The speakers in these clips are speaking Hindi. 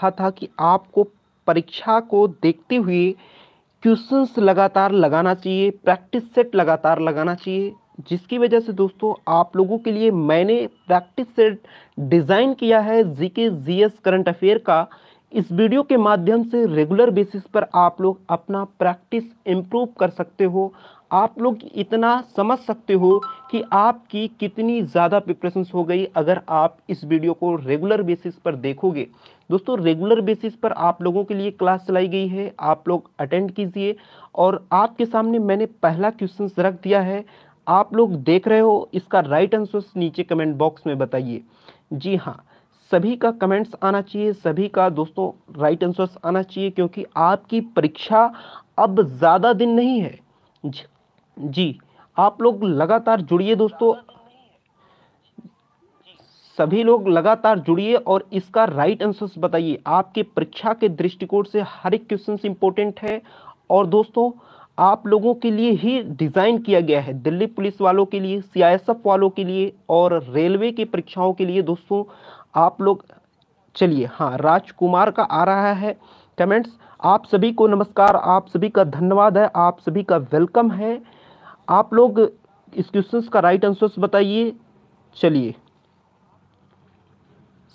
कहा था कि आपको परीक्षा को देखते हुए क्वेश्चंस लगातार लगाना चाहिए प्रैक्टिस सेट लगातार लगाना चाहिए जिसकी वजह से दोस्तों आप लोगों के लिए मैंने प्रैक्टिस सेट डिज़ाइन किया है जी K G S current affair का इस वीडियो के माध्यम से रेगुलर बेसिस पर आप लोग अपना प्रैक्टिस इम्प्रूव कर सकते हो आप लोग इतना समझ सकते हो कि आपकी कितनी ज़्यादा प्रिपरेशन हो गई अगर आप इस वीडियो को रेगुलर बेसिस पर देखोगे दोस्तों रेगुलर बेसिस पर आप लोगों के लिए क्लास चलाई गई है आप लोग अटेंड कीजिए और आपके सामने मैंने पहला क्वेश्चन रख दिया है आप लोग देख रहे हो इसका राइट आंसर नीचे कमेंट बॉक्स में बताइए जी हाँ सभी का कमेंट्स आना चाहिए सभी का दोस्तों राइट आंसर्स आना चाहिए क्योंकि आपकी परीक्षा अब ज़्यादा दिन नहीं है जी आप लोग लगातार जुड़िए दोस्तों सभी लोग लगातार जुड़िए और इसका राइट आंसर बताइए आपके परीक्षा के दृष्टिकोण से हर एक क्वेश्चन इंपॉर्टेंट है और दोस्तों आप लोगों के लिए ही डिज़ाइन किया गया है दिल्ली पुलिस वालों के लिए सीआईएसएफ वालों के लिए और रेलवे की परीक्षाओं के लिए दोस्तों आप लोग चलिए हाँ राजकुमार का आ रहा है कमेंट्स आप सभी को नमस्कार आप सभी का धन्यवाद है आप सभी का वेलकम है आप लोग इस क्वेश्चन का राइट आंसर बताइए चलिए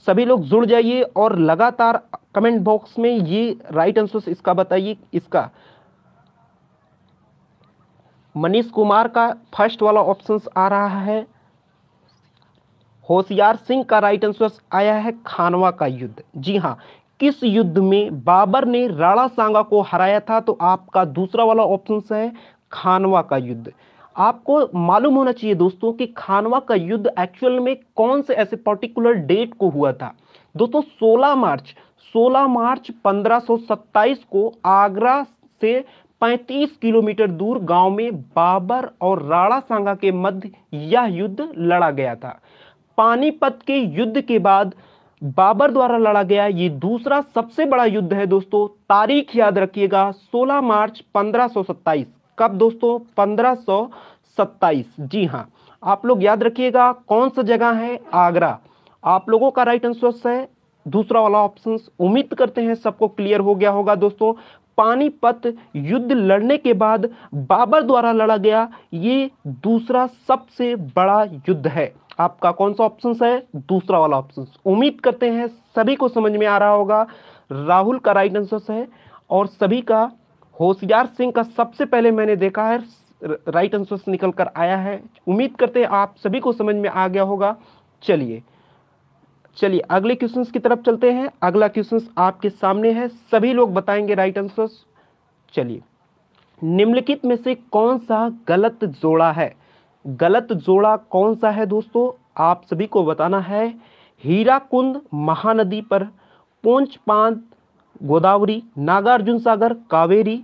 सभी लोग जुड़ जाइए और लगातार कमेंट बॉक्स में ये राइट आंसर इसका बताइए इसका मनीष कुमार का फर्स्ट वाला ऑप्शन आ रहा है होशियार सिंह का राइट आंसर आया है खानवा का युद्ध जी हाँ किस युद्ध में बाबर ने राणा सांगा को हराया था तो आपका दूसरा वाला ऑप्शन है खानवा का युद्ध आपको मालूम होना चाहिए दोस्तों कि खानवा का युद्ध एक्चुअल में कौन से ऐसे पर्टिकुलर डेट को हुआ था दोस्तों 16 मार्च 16 मार्च 1527 को आगरा से 35 किलोमीटर दूर गांव में बाबर और राणा सांगा के मध्य यह युद्ध लड़ा गया था पानीपत के युद्ध के बाद बाबर द्वारा लड़ा गया ये दूसरा सबसे बड़ा युद्ध है दोस्तों तारीख याद रखिएगा 16 मार्च 1527 कब दोस्तों पंद्रह जी हाँ आप लोग याद रखिएगा कौन सा जगह है आगरा आप लोगों का राइट आंसर है दूसरा वाला ऑप्शन उम्मीद करते हैं सबको क्लियर हो गया होगा दोस्तों पानीपत युद्ध लड़ने के बाद बाबर द्वारा लड़ा गया ये दूसरा सबसे बड़ा युद्ध है आपका कौन सा ऑप्शन है दूसरा वाला ऑप्शन उम्मीद करते हैं सभी को समझ में आ रहा होगा राहुल का राइट आंसर है और सभी का होशियार सिंह का सबसे पहले मैंने देखा है राइट आंसर निकल कर आया है उम्मीद करते हैं आप सभी को समझ में आ गया होगा चलिए चलिए अगले क्वेश्चन की तरफ चलते हैं अगला क्वेश्चन आपके सामने है सभी लोग बताएंगे राइट आंसर चलिए निम्नलिखित में से कौन सा गलत जोड़ा है गलत जोड़ा कौन सा है दोस्तों आप सभी को बताना है हीरा कुंद महानदी पर पोंच पांत गोदावरी नागार्जुन सागर कावेरी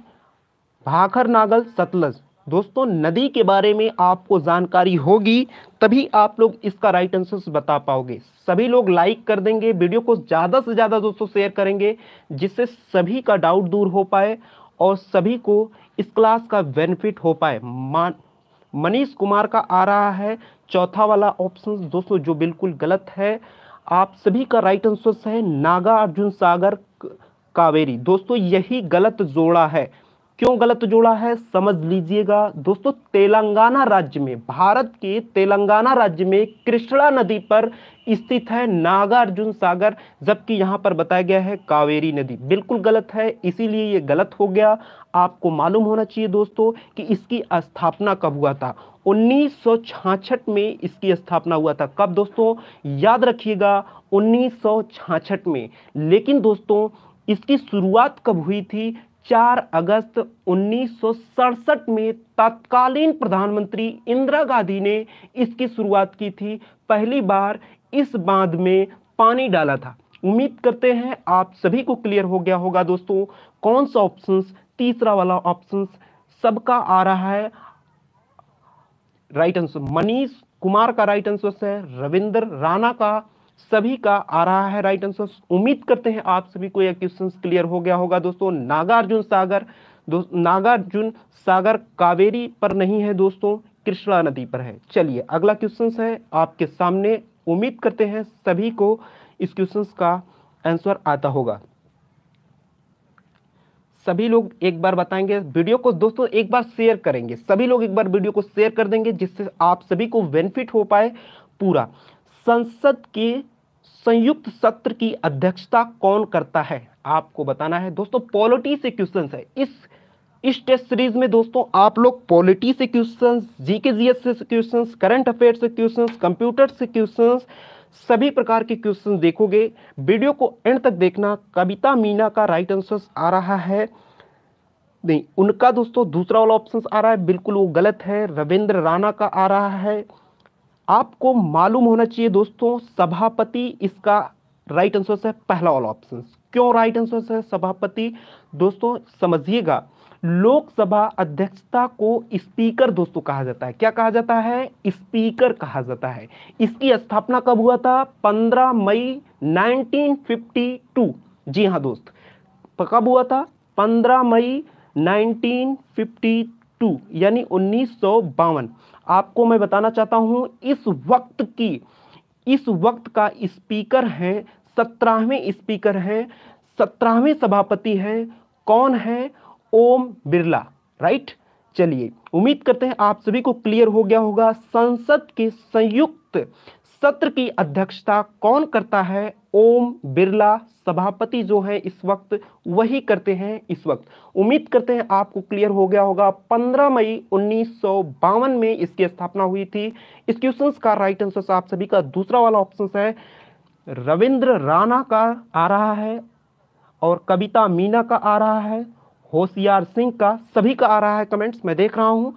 भाखर नागल सतलज दोस्तों नदी के बारे में आपको जानकारी होगी तभी आप लोग इसका राइट आंसर बता पाओगे सभी लोग लाइक कर देंगे वीडियो को ज़्यादा से ज़्यादा दोस्तों शेयर करेंगे जिससे सभी का डाउट दूर हो पाए और सभी को इस क्लास का बेनिफिट हो पाए मान मनीष कुमार का आ रहा है चौथा वाला ऑप्शन दोस्तों जो बिल्कुल गलत है आप सभी का राइट आंसर है नागा अर्जुन सागर कावेरी दोस्तों यही गलत जोड़ा है क्यों गलत जोड़ा है समझ लीजिएगा दोस्तों तेलंगाना राज्य में भारत के तेलंगाना राज्य में कृष्णा नदी पर स्थित है नागार्जुन सागर जबकि यहाँ पर बताया गया है कावेरी नदी बिल्कुल गलत है इसीलिए ये गलत हो गया आपको मालूम होना चाहिए दोस्तों कि इसकी स्थापना कब हुआ था उन्नीस में इसकी स्थापना हुआ था कब दोस्तों याद रखिएगा उन्नीस में लेकिन दोस्तों इसकी शुरुआत कब हुई थी 4 अगस्त उन्नीस में तत्कालीन प्रधानमंत्री इंदिरा गांधी ने इसकी शुरुआत की थी पहली बार इस बांध में पानी डाला था उम्मीद करते हैं आप सभी को क्लियर हो गया होगा दोस्तों कौन सा ऑप्शन तीसरा वाला ऑप्शन सबका आ रहा है राइट आंसर मनीष कुमार का राइट आंसर है रविंद्र राणा का सभी का आ रहा है राइट आंसर उम्मीद करते हैं आप सभी को यह क्वेश्चन क्लियर हो गया होगा दोस्तों नागार्जुन सागर नागार्जुन सागर कावेरी पर नहीं है दोस्तों कृष्णा नदी पर है चलिए अगला क्वेश्चन है आपके सामने उम्मीद करते हैं सभी को इस क्वेश्चन का आंसर आता होगा सभी लोग एक बार बताएंगे वीडियो को दोस्तों एक बार शेयर करेंगे सभी लोग एक बार वीडियो को शेयर कर देंगे जिससे आप सभी को बेनिफिट हो पाए पूरा संसद के संयुक्त सत्र की अध्यक्षता कौन करता है आपको बताना है दोस्तों पॉलिटी से क्वेश्चन है इस इस टेस्ट सीरीज में दोस्तों आप लोग पॉलिटी से क्वेश्चन जीके जीएस से क्वेश्चन करंट अफेयर से क्वेश्चन कंप्यूटर से क्वेश्चन सभी प्रकार के क्वेश्चन देखोगे वीडियो को एंड तक देखना कविता मीना का राइट आंसर आ रहा है नहीं उनका दोस्तों दूसरा वाला ऑप्शन आ रहा है बिल्कुल वो गलत है रविंद्र राणा का आ रहा है आपको मालूम होना चाहिए दोस्तों सभापति इसका राइट आंसर है पहला ऑल ऑप्शन क्यों राइट आंसर है सभापति दोस्तों समझिएगा लोकसभा अध्यक्षता को स्पीकर दोस्तों कहा जाता है क्या कहा जाता है स्पीकर कहा जाता है इसकी स्थापना कब हुआ था 15 मई 1952 जी हाँ दोस्त कब हुआ था 15 मई 1952 यानी उन्नीस आपको मैं बताना चाहता हूं इस वक्त की इस वक्त का स्पीकर है सत्रहवें स्पीकर है सत्रहवें सभापति है कौन है ओम बिरला राइट चलिए उम्मीद करते हैं आप सभी को क्लियर हो गया होगा संसद के संयुक्त सत्र की अध्यक्षता कौन करता है ओम बिरला सभापति जो है इस वक्त वही करते हैं इस वक्त उम्मीद करते हैं आपको क्लियर हो गया होगा 15 मई उन्नीस में इसकी स्थापना हुई थी इस क्वेश्चन का राइट आंसर आप सभी का दूसरा वाला ऑप्शन है रविंद्र राणा का आ रहा है और कविता मीना का आ रहा है होशियार सिंह का सभी का आ रहा है कमेंट्स मैं देख रहा हूं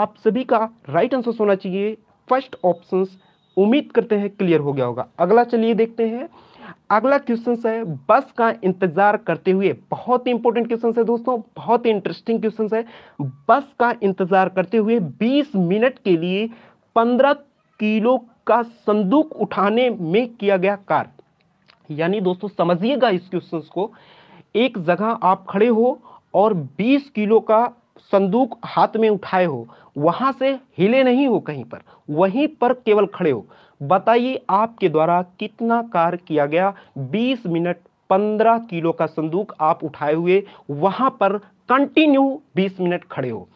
आप सभी का राइट आंसर होना चाहिए फर्स्ट ऑप्शंस उम्मीद करते हैं क्लियर हो गया होगा अगला चलिए देखते हैं अगला क्वेश्चन है बस का इंतजार करते हुए बहुत इंपॉर्टेंट क्वेश्चन है दोस्तों बहुत इंटरेस्टिंग क्वेश्चन है बस का इंतजार करते हुए 20 मिनट के लिए 15 किलो का संदूक उठाने में किया गया कार्य यानी दोस्तों समझिएगा इस क्वेश्चन को एक जगह आप खड़े हो और 20 किलो का संदूक हाथ में उठाए हो वहां से हिले नहीं हो कहीं पर वहीं पर केवल खड़े हो बताइए आपके द्वारा कितना कार्य किया गया 20 मिनट 15 किलो का संदूक आप उठाए हुए वहां पर कंटिन्यू 20 मिनट खड़े हो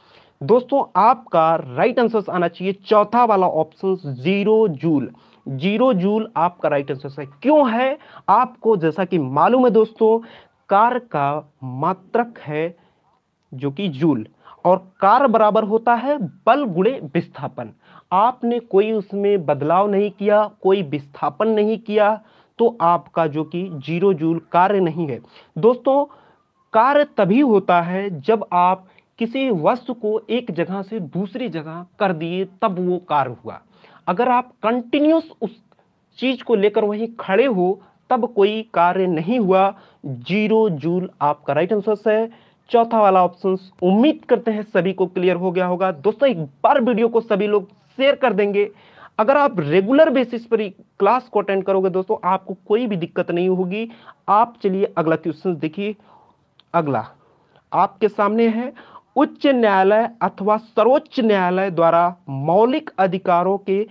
दोस्तों आपका राइट आंसर आना चाहिए चौथा वाला option zero joule zero joule आपका राइट आंसर है क्यों है आपको जैसा कि मालूम है दोस्तों कार का मात्रक है जो कि जूल और कार बराबर होता है बल गुणे विस्थापन आपने कोई उसमें बदलाव नहीं किया कोई विस्थापन नहीं किया तो आपका जो कि जीरो जूल कार्य नहीं है दोस्तों कार्य तभी होता है जब आप किसी वस्तु को एक जगह से दूसरी जगह कर दिए तब वो कार्य हुआ अगर आप कंटिन्यूस उस चीज को लेकर वहीं खड़े हो तब कोई कार्य नहीं हुआ जीरो जूल आपका राइट आंसर है चौथा वाला ऑप्शन उम्मीद करते हैं सभी को क्लियर हो गया होगा दोस्तों एक बार वीडियो को सभी लोग शेयर कर देंगे अगर आप रेगुलर बेसिस पर क्लास को अटेंड करोगे दोस्तों आपको कोई भी दिक्कत नहीं होगी आप चलिए अगला क्वेश्चन देखिए अगला आपके सामने है उच्च न्यायालय अथवा सर्वोच्च न्यायालय द्वारा मौलिक अधिकारों के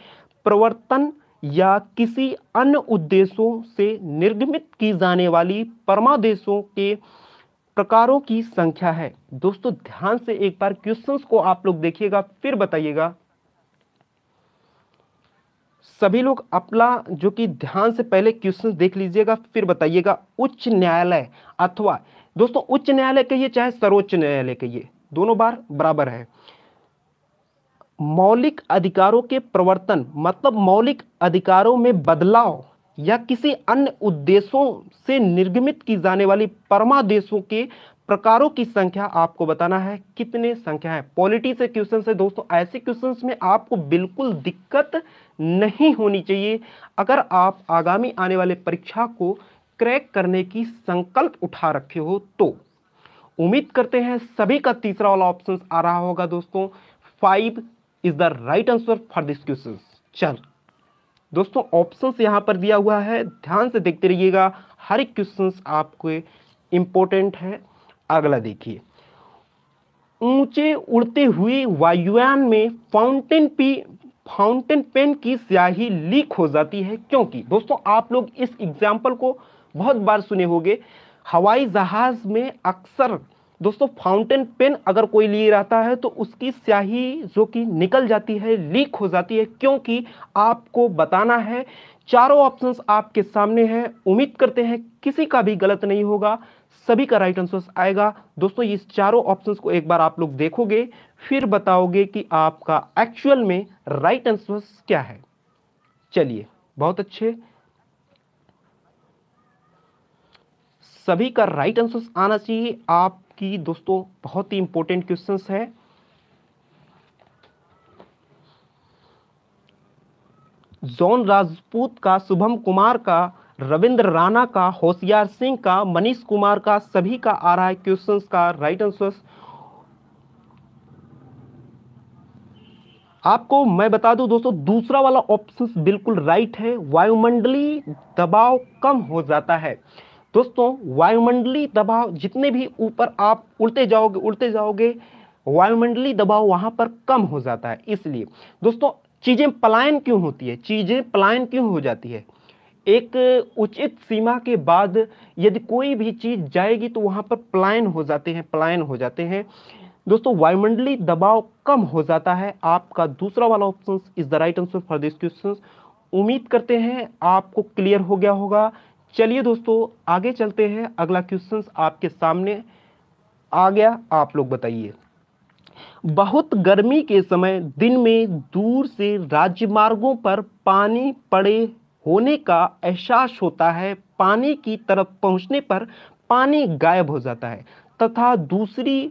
प्रवर्तन या किसी अन्य उद्देश्यों से निर्गमित की जाने वाली परमादेशों के प्रकारों की संख्या है दोस्तों ध्यान से एक बार क्वेश्चंस को आप लोग देखिएगा फिर बताइएगा सभी लोग अपना जो कि ध्यान से पहले क्वेश्चंस देख लीजिएगा फिर बताइएगा उच्च न्यायालय अथवा दोस्तों उच्च न्यायालय कहिए चाहे सर्वोच्च न्यायालय कहिए दोनों बार बराबर है मौलिक अधिकारों के प्रवर्तन मतलब मौलिक अधिकारों में बदलाव या किसी अन्य उद्देश्यों से निर्गमित की जाने वाली परमादेशों के प्रकारों की संख्या आपको बताना है कितने संख्या है पॉलिटी से क्वेश्चन है दोस्तों ऐसे क्वेश्चन में आपको बिल्कुल दिक्कत नहीं होनी चाहिए अगर आप आगामी आने वाले परीक्षा को क्रैक करने की संकल्प उठा रखे हो तो उम्मीद करते हैं सभी का तीसरा वाला ऑप्शन आ रहा होगा दोस्तों five is the right answer for this question चल दोस्तों ऑप्शंस यहाँ पर दिया हुआ है ध्यान से देखते रहिएगा हर एक क्वेश्चन आपके इम्पोर्टेंट है अगला देखिए ऊंचे उड़ते हुए वायुयान में फाउंटेन पी फाउंटेन पेन की स्याही लीक हो जाती है क्योंकि दोस्तों आप लोग इस एग्जाम्पल को बहुत बार सुने होंगे हवाई जहाज़ में अक्सर दोस्तों फाउंटेन पेन अगर कोई लिए रहता है तो उसकी स्याही जो कि निकल जाती है लीक हो जाती है क्योंकि आपको बताना है चारों ऑप्शंस आपके सामने हैं उम्मीद करते हैं किसी का भी गलत नहीं होगा सभी का राइट आंसर आएगा दोस्तों इस चारों ऑप्शंस को एक बार आप लोग देखोगे फिर बताओगे कि आपका एक्चुअल में राइट आंसर क्या है चलिए बहुत अच्छे सभी का राइट आंसर आना चाहिए आप की दोस्तों बहुत ही इंपॉर्टेंट क्वेश्चंस है जॉन राजपूत का शुभम कुमार का रविंद्र राणा का होशियार सिंह का मनीष कुमार का सभी का आ रहा है क्वेश्चंस का राइट आंसर आपको मैं बता दूं दोस्तों दूसरा वाला ऑप्शन बिल्कुल राइट है वायुमंडली दबाव कम हो जाता है दोस्तों वायुमंडली दबाव जितने भी ऊपर आप उड़ते जाओगे उड़ते जाओगे वायुमंडली दबाव वहां पर कम हो जाता है इसलिए दोस्तों चीज़ें पलायन क्यों होती है चीज़ें पलायन क्यों हो जाती है एक उचित सीमा के बाद यदि कोई भी चीज़ जाएगी तो वहां पर पलायन हो जाते हैं पलायन हो जाते हैं दोस्तों वायुमंडली दबाव कम हो जाता है आपका दूसरा वाला option is the right answer for this question उम्मीद करते हैं आपको क्लियर हो गया होगा चलिए दोस्तों आगे चलते हैं अगला क्वेश्चन आपके सामने आ गया आप लोग बताइए बहुत गर्मी के समय दिन में दूर से राजमार्गों पर पानी पड़े होने का एहसास होता है पानी की तरफ पहुंचने पर पानी गायब हो जाता है तथा दूसरी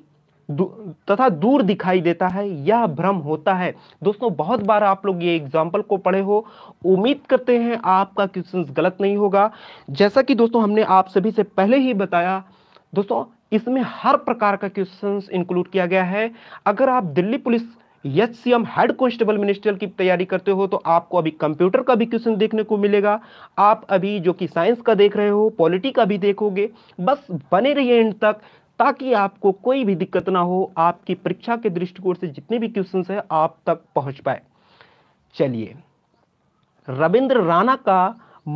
तथा दूर दिखाई देता है यह भ्रम होता है दोस्तों बहुत बार आप लोग ये एग्जाम्पल को पढ़े हो उम्मीद करते हैं आपका क्वेश्चन गलत नहीं होगा जैसा कि दोस्तों हमने आप सभी से पहले ही बताया दोस्तों इसमें हर प्रकार का क्वेश्चन इंक्लूड किया गया है अगर आप Delhi police H C head constable ministerial की तैयारी करते हो तो आपको अभी कंप्यूटर का भी क्वेश्चन देखने को मिलेगा आप अभी जो कि साइंस का देख रहे हो पॉलिटी का भी देखोगे बस बने रहिए एंड तक ताकि आपको कोई भी दिक्कत ना हो आपकी परीक्षा के दृष्टिकोण से जितने भी क्वेश्चन है आप तक पहुंच पाए चलिए रविंद्र राणा का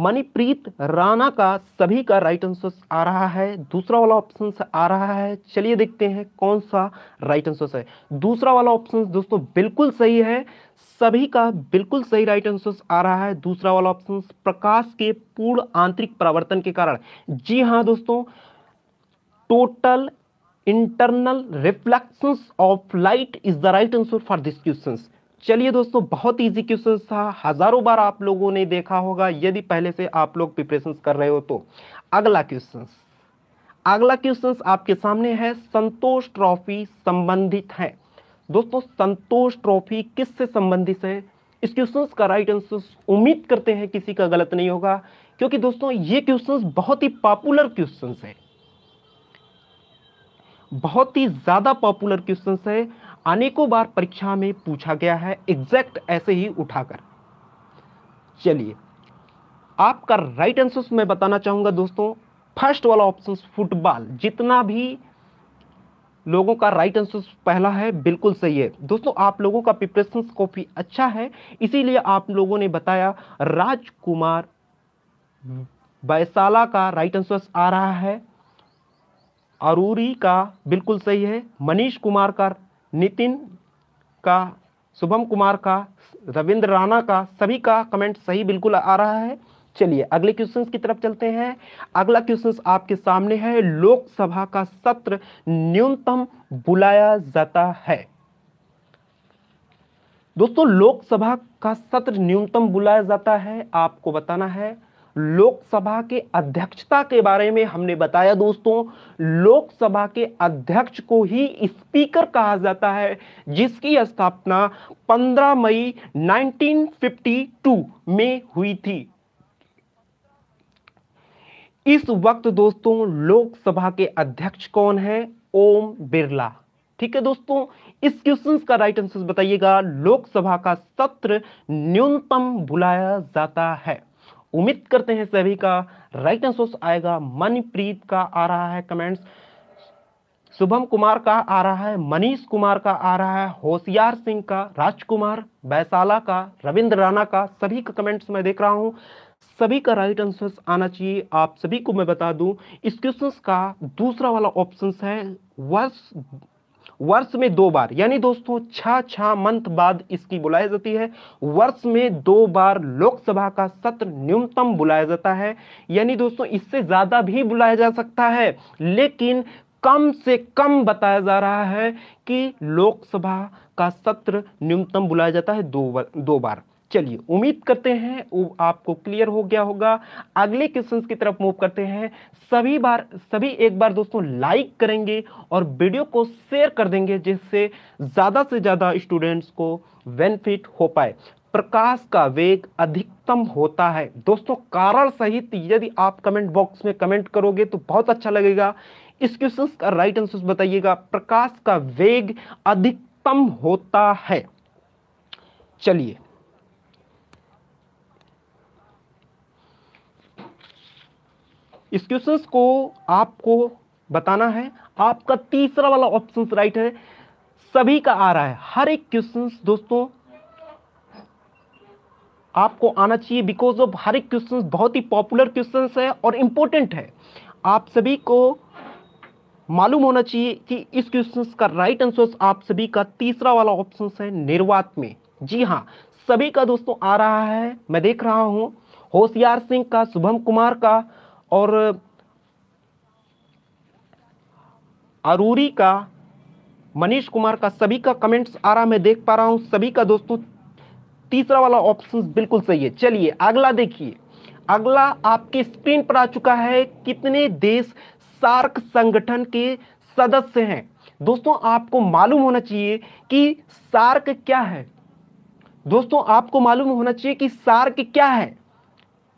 मणिप्रीत राणा का सभी का राइट आंसर आ रहा है दूसरा वाला ऑप्शन आ रहा है चलिए देखते हैं कौन सा राइट आंसर है दूसरा वाला ऑप्शन दोस्तों बिल्कुल सही है सभी का बिल्कुल सही राइट आंसर आ रहा है दूसरा वाला ऑप्शन प्रकाश के पूर्ण आंतरिक परावर्तन के कारण जी हाँ दोस्तों total internal reflections of light is the right answer for this question चलिए दोस्तों बहुत इजी क्वेश्चन था हजारों बार आप लोगों ने देखा होगा यदि पहले से आप लोग प्रिपरेशन कर रहे हो तो अगला क्वेश्चन अगला क्वेश्चन आपके सामने है संतोष ट्रॉफी संबंधित है दोस्तों संतोष ट्रॉफी किससे संबंधित है इस क्वेश्चन का राइट आंसर उम्मीद करते हैं किसी का गलत नहीं होगा क्योंकि दोस्तों ये क्वेश्चन बहुत ही पॉपुलर क्वेश्चन है बहुत ही ज़्यादा पॉपुलर क्वेश्चन है अनेकों बार परीक्षा में पूछा गया है एग्जैक्ट ऐसे ही उठाकर चलिए आपका राइट आंसर मैं बताना चाहूंगा दोस्तों फर्स्ट वाला ऑप्शन फुटबॉल जितना भी लोगों का राइट आंसर पहला है बिल्कुल सही है दोस्तों आप लोगों का प्रिपरेशन काफ़ी अच्छा है इसीलिए आप लोगों ने बताया राजकुमार बैसाला का राइट आंसर आ रहा है अरूरी का बिल्कुल सही है मनीष कुमार का नितिन का शुभम कुमार का रविंद्र राणा का सभी का कमेंट सही बिल्कुल आ रहा है चलिए अगले क्वेश्चंस की तरफ चलते हैं अगला क्वेश्चंस आपके सामने है लोकसभा का सत्र न्यूनतम बुलाया जाता है दोस्तों लोकसभा का सत्र न्यूनतम बुलाया जाता है आपको बताना है लोकसभा के अध्यक्षता के बारे में हमने बताया दोस्तों लोकसभा के अध्यक्ष को ही स्पीकर कहा जाता है जिसकी स्थापना 15 मई 1952 में हुई थी इस वक्त दोस्तों लोकसभा के अध्यक्ष कौन है ओम बिरला ठीक है दोस्तों इस क्वेश्चन का राइट आंसर बताइएगा लोकसभा का सत्र न्यूनतम बुलाया जाता है उम्मीद करते हैं सभी का राइट आंसर आएगा मनप्रीत का आ रहा है कमेंट्स शुभम कुमार का आ रहा है मनीष कुमार का आ रहा है होशियार सिंह का राजकुमार बैसाला का रविंद्र राणा का सभी का कमेंट्स मैं देख रहा हूँ सभी का राइट आंसर आना चाहिए आप सभी को मैं बता दूं इस क्वेश्चन का दूसरा वाला ऑप्शन है वर्ष वर्ष में दो बार यानी दोस्तों छ छः मंथ बाद इसकी बुलाई जाती है वर्ष में दो बार लोकसभा का सत्र न्यूनतम बुलाया जाता है यानी दोस्तों इससे ज़्यादा भी बुलाया जा सकता है लेकिन कम से कम बताया जा रहा है कि लोकसभा का सत्र न्यूनतम बुलाया जाता है दो बार दो बार चलिए उम्मीद करते हैं वो आपको क्लियर हो गया होगा अगले क्वेश्चन की तरफ मूव करते हैं सभी बार सभी एक बार दोस्तों लाइक करेंगे और वीडियो को शेयर कर देंगे जिससे ज़्यादा से ज़्यादा स्टूडेंट्स को बेनिफिट हो पाए प्रकाश का वेग अधिकतम होता है दोस्तों कारण सहित यदि आप कमेंट बॉक्स में कमेंट करोगे तो बहुत अच्छा लगेगा इस क्वेश्चन का राइट आंसर बताइएगा प्रकाश का वेग अधिकतम होता है चलिए इस क्वेश्चन को आपको बताना है आपका तीसरा वाला ऑप्शन राइट है सभी का आ रहा है हर एक क्वेश्चन दोस्तों आपको आना चाहिए बिकॉज ऑफ हर एक क्वेश्चन बहुत ही पॉपुलर क्वेश्चन है और इम्पोर्टेंट है आप सभी को मालूम होना चाहिए कि इस क्वेश्चन का राइट आंसर आप सभी का तीसरा वाला ऑप्शन है निर्वात में जी हाँ सभी का दोस्तों आ रहा है मैं देख रहा हूँ होशियार सिंह का शुभम कुमार का और अरूरी का मनीष कुमार का सभी का कमेंट्स आ रहा मैं देख पा रहा हूं सभी का दोस्तों तीसरा वाला ऑप्शन बिल्कुल सही है चलिए अगला देखिए अगला आपके स्क्रीन पर आ चुका है कितने देश सार्क संगठन के सदस्य हैं दोस्तों आपको मालूम होना चाहिए कि सार्क क्या है दोस्तों आपको मालूम होना चाहिए कि सार्क क्या है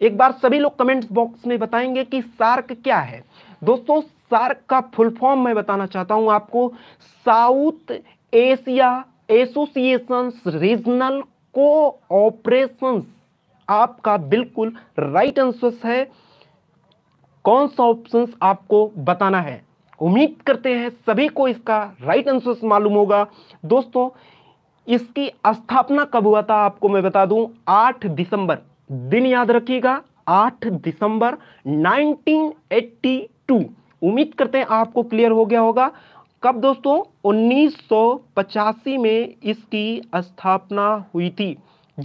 एक बार सभी लोग कमेंट बॉक्स में बताएंगे कि सार्क क्या है दोस्तों सार्क का फुल फॉर्म मैं बताना चाहता हूं आपको South Asia association regional operation आपका बिल्कुल राइट आंसर है कौन सा ऑप्शन आपको बताना है उम्मीद करते हैं सभी को इसका राइट आंसर मालूम होगा दोस्तों इसकी स्थापना कब हुआ था आपको मैं बता दूं 8 दिसंबर दिन याद रखिएगा 8 दिसंबर 1982 उम्मीद करते हैं आपको क्लियर हो गया होगा कब दोस्तों उन्नीस में इसकी स्थापना हुई थी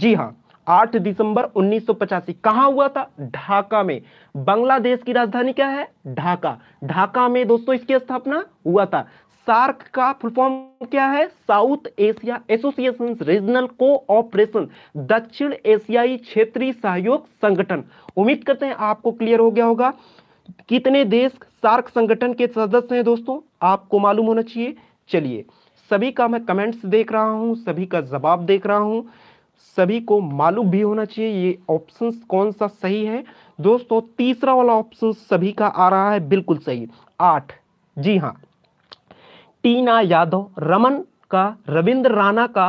जी हाँ 8 दिसंबर 1985 कहाँ हुआ था ढाका में बांग्लादेश की राजधानी क्या है ढाका ढाका में दोस्तों इसकी स्थापना हुआ था सार्क का फुल फॉर्म क्या है South Asia association regional cooperation दक्षिण एशियाई क्षेत्रीय सहयोग संगठन उम्मीद करते हैं आपको क्लियर हो गया होगा कितने देश सार्क संगठन के सदस्य हैं दोस्तों आपको मालूम होना चाहिए चलिए सभी का मैं कमेंट्स देख रहा हूं सभी का जवाब देख रहा हूं सभी को मालूम भी होना चाहिए ये ऑप्शन कौन सा सही है दोस्तों तीसरा वाला ऑप्शन सभी का आ रहा है बिल्कुल सही आठ जी हाँ टीना यादव रमन का रविंद्र राणा का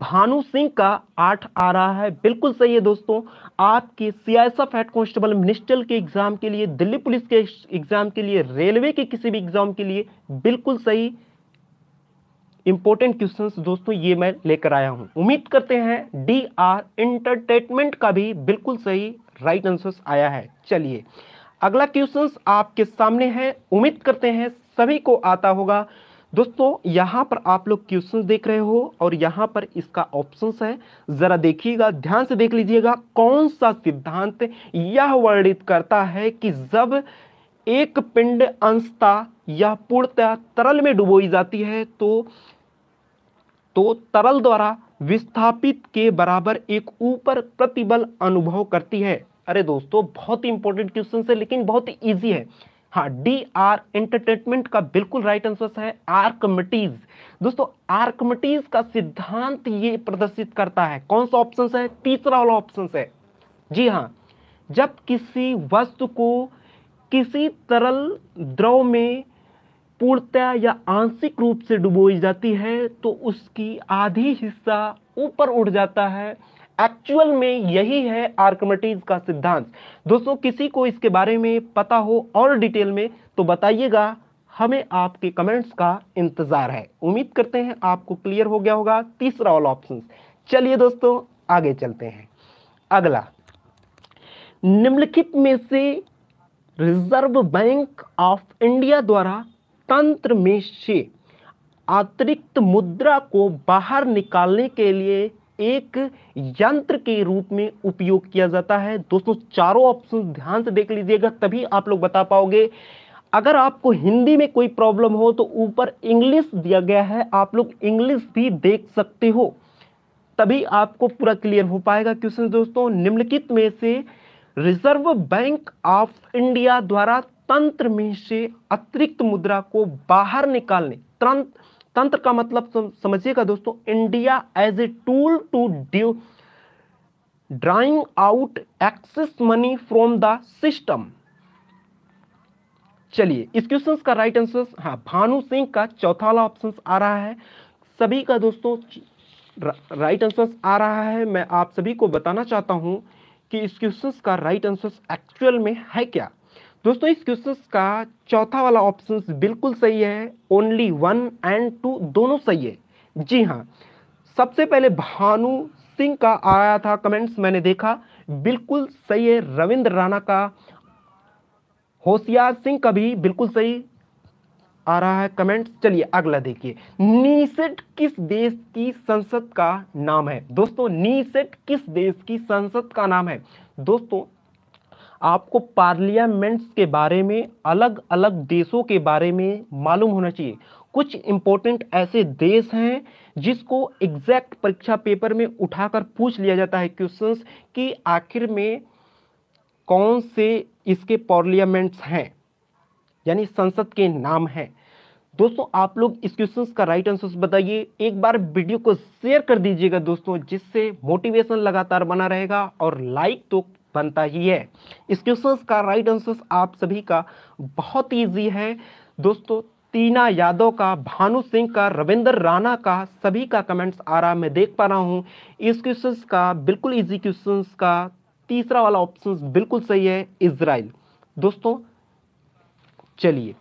भानु सिंह का आठ आ रहा है बिल्कुल सही है दोस्तों आपके सीआईएसएफ हेड कांस्टेबल मिनिस्टर के एग्जाम के लिए दिल्ली पुलिस के एग्जाम के लिए रेलवे के किसी भी एग्जाम के लिए बिल्कुल सही इंपॉर्टेंट क्वेश्चन दोस्तों ये मैं लेकर आया हूं उम्मीद करते हैं डी आर इंटरटेनमेंट का भी बिल्कुल सही राइट आंसर आया है चलिए अगला क्वेश्चन आपके सामने है उम्मीद करते हैं सभी को आता होगा दोस्तों यहाँ पर आप लोग क्वेश्चन देख रहे हो और यहाँ पर इसका ऑप्शन है जरा देखिएगा ध्यान से देख लीजिएगा कौन सा सिद्धांत यह वर्णित करता है कि जब एक पिंड अंशता यह पूर्णतः तरल में डुबोई जाती है तो तो तरल द्वारा विस्थापित के बराबर एक ऊपर प्रतिबल अनुभव करती है अरे दोस्तों बहुत ही इंपॉर्टेंट क्वेश्चन है लेकिन बहुत ईजी है हाँ डी आर एंटरटेनमेंट का बिल्कुल राइट आंसर है आर कमिटीज दोस्तों आर कमिटीज का सिद्धांत ये प्रदर्शित करता है कौन सा ऑप्शन है तीसरा वाला ऑप्शन है जी हाँ जब किसी वस्तु को किसी तरल द्रव में पूर्णतया या आंशिक रूप से डुबोई जाती है तो उसकी आधी हिस्सा ऊपर उड़ जाता है एक्चुअल में यही है आर्कमेटीज का सिद्धांत दोस्तों किसी को इसके बारे में पता हो और डिटेल में तो बताइएगा हमें आपके कमेंट्स का इंतज़ार है उम्मीद करते हैं आपको क्लियर हो गया होगा तीसरा ऑल ऑप्शन चलिए दोस्तों आगे चलते हैं अगला निम्नलिखित में से रिजर्व बैंक ऑफ इंडिया द्वारा तंत्र में से अतिरिक्त मुद्रा को बाहर निकालने के लिए एक यंत्र के रूप में उपयोग किया जाता है दोस्तों चारों ऑप्शन ध्यान से देख लीजिएगा तभी आप लोग बता पाओगे अगर आपको हिंदी में कोई प्रॉब्लम हो तो ऊपर इंग्लिश दिया गया है आप लोग इंग्लिश भी देख सकते हो तभी आपको पूरा क्लियर हो पाएगा क्वेश्चन दोस्तों निम्नलिखित में से रिजर्व बैंक ऑफ इंडिया द्वारा तंत्र में से अतिरिक्त मुद्रा को बाहर निकालने तुरंत तंत्र का मतलब समझिएगा दोस्तों India as a tool to due drawing out excess money from the system चलिए इस क्वेश्चन का राइट आंसर हाँ भानु सिंह का चौथा वाला ऑप्शन आ रहा है सभी का दोस्तों राइट आंसर आ रहा है मैं आप सभी को बताना चाहता हूं कि इस क्वेश्चन का राइट आंसर एक्चुअल में है क्या दोस्तों इस क्वेश्चन का चौथा वाला ऑप्शन बिल्कुल सही है ओनली वन एंड टू दोनों सही है जी हाँ सबसे पहले भानु सिंह का आया था कमेंट्स मैंने देखा बिल्कुल सही है रविंद्र राणा का होशियार सिंह का भी बिल्कुल सही आ रहा है कमेंट्स चलिए अगला देखिए नीसेट किस देश की संसद का नाम है दोस्तों नीसेट किस देश की संसद का नाम है दोस्तों आपको पार्लियामेंट्स के बारे में अलग अलग देशों के बारे में मालूम होना चाहिए कुछ इम्पोर्टेंट ऐसे देश हैं जिसको एग्जैक्ट परीक्षा पेपर में उठाकर पूछ लिया जाता है क्वेश्चंस कि आखिर में कौन से इसके पार्लियामेंट्स हैं यानी संसद के नाम हैं दोस्तों आप लोग इस क्वेश्चन का राइट आंसर बताइए एक बार वीडियो को शेयर कर दीजिएगा दोस्तों जिससे मोटिवेशन लगातार बना रहेगा और लाइक तो बनता ही है इस क्वेश्चन का राइट आंसर आप सभी का बहुत ईजी है दोस्तों तीना यादव का भानु सिंह का रविंदर राणा का सभी का कमेंट्स आ रहा मैं देख पा रहा हूँ इस क्वेश्चन का बिल्कुल इजी क्वेश्चन का तीसरा वाला ऑप्शन बिल्कुल सही है इसराइल दोस्तों चलिए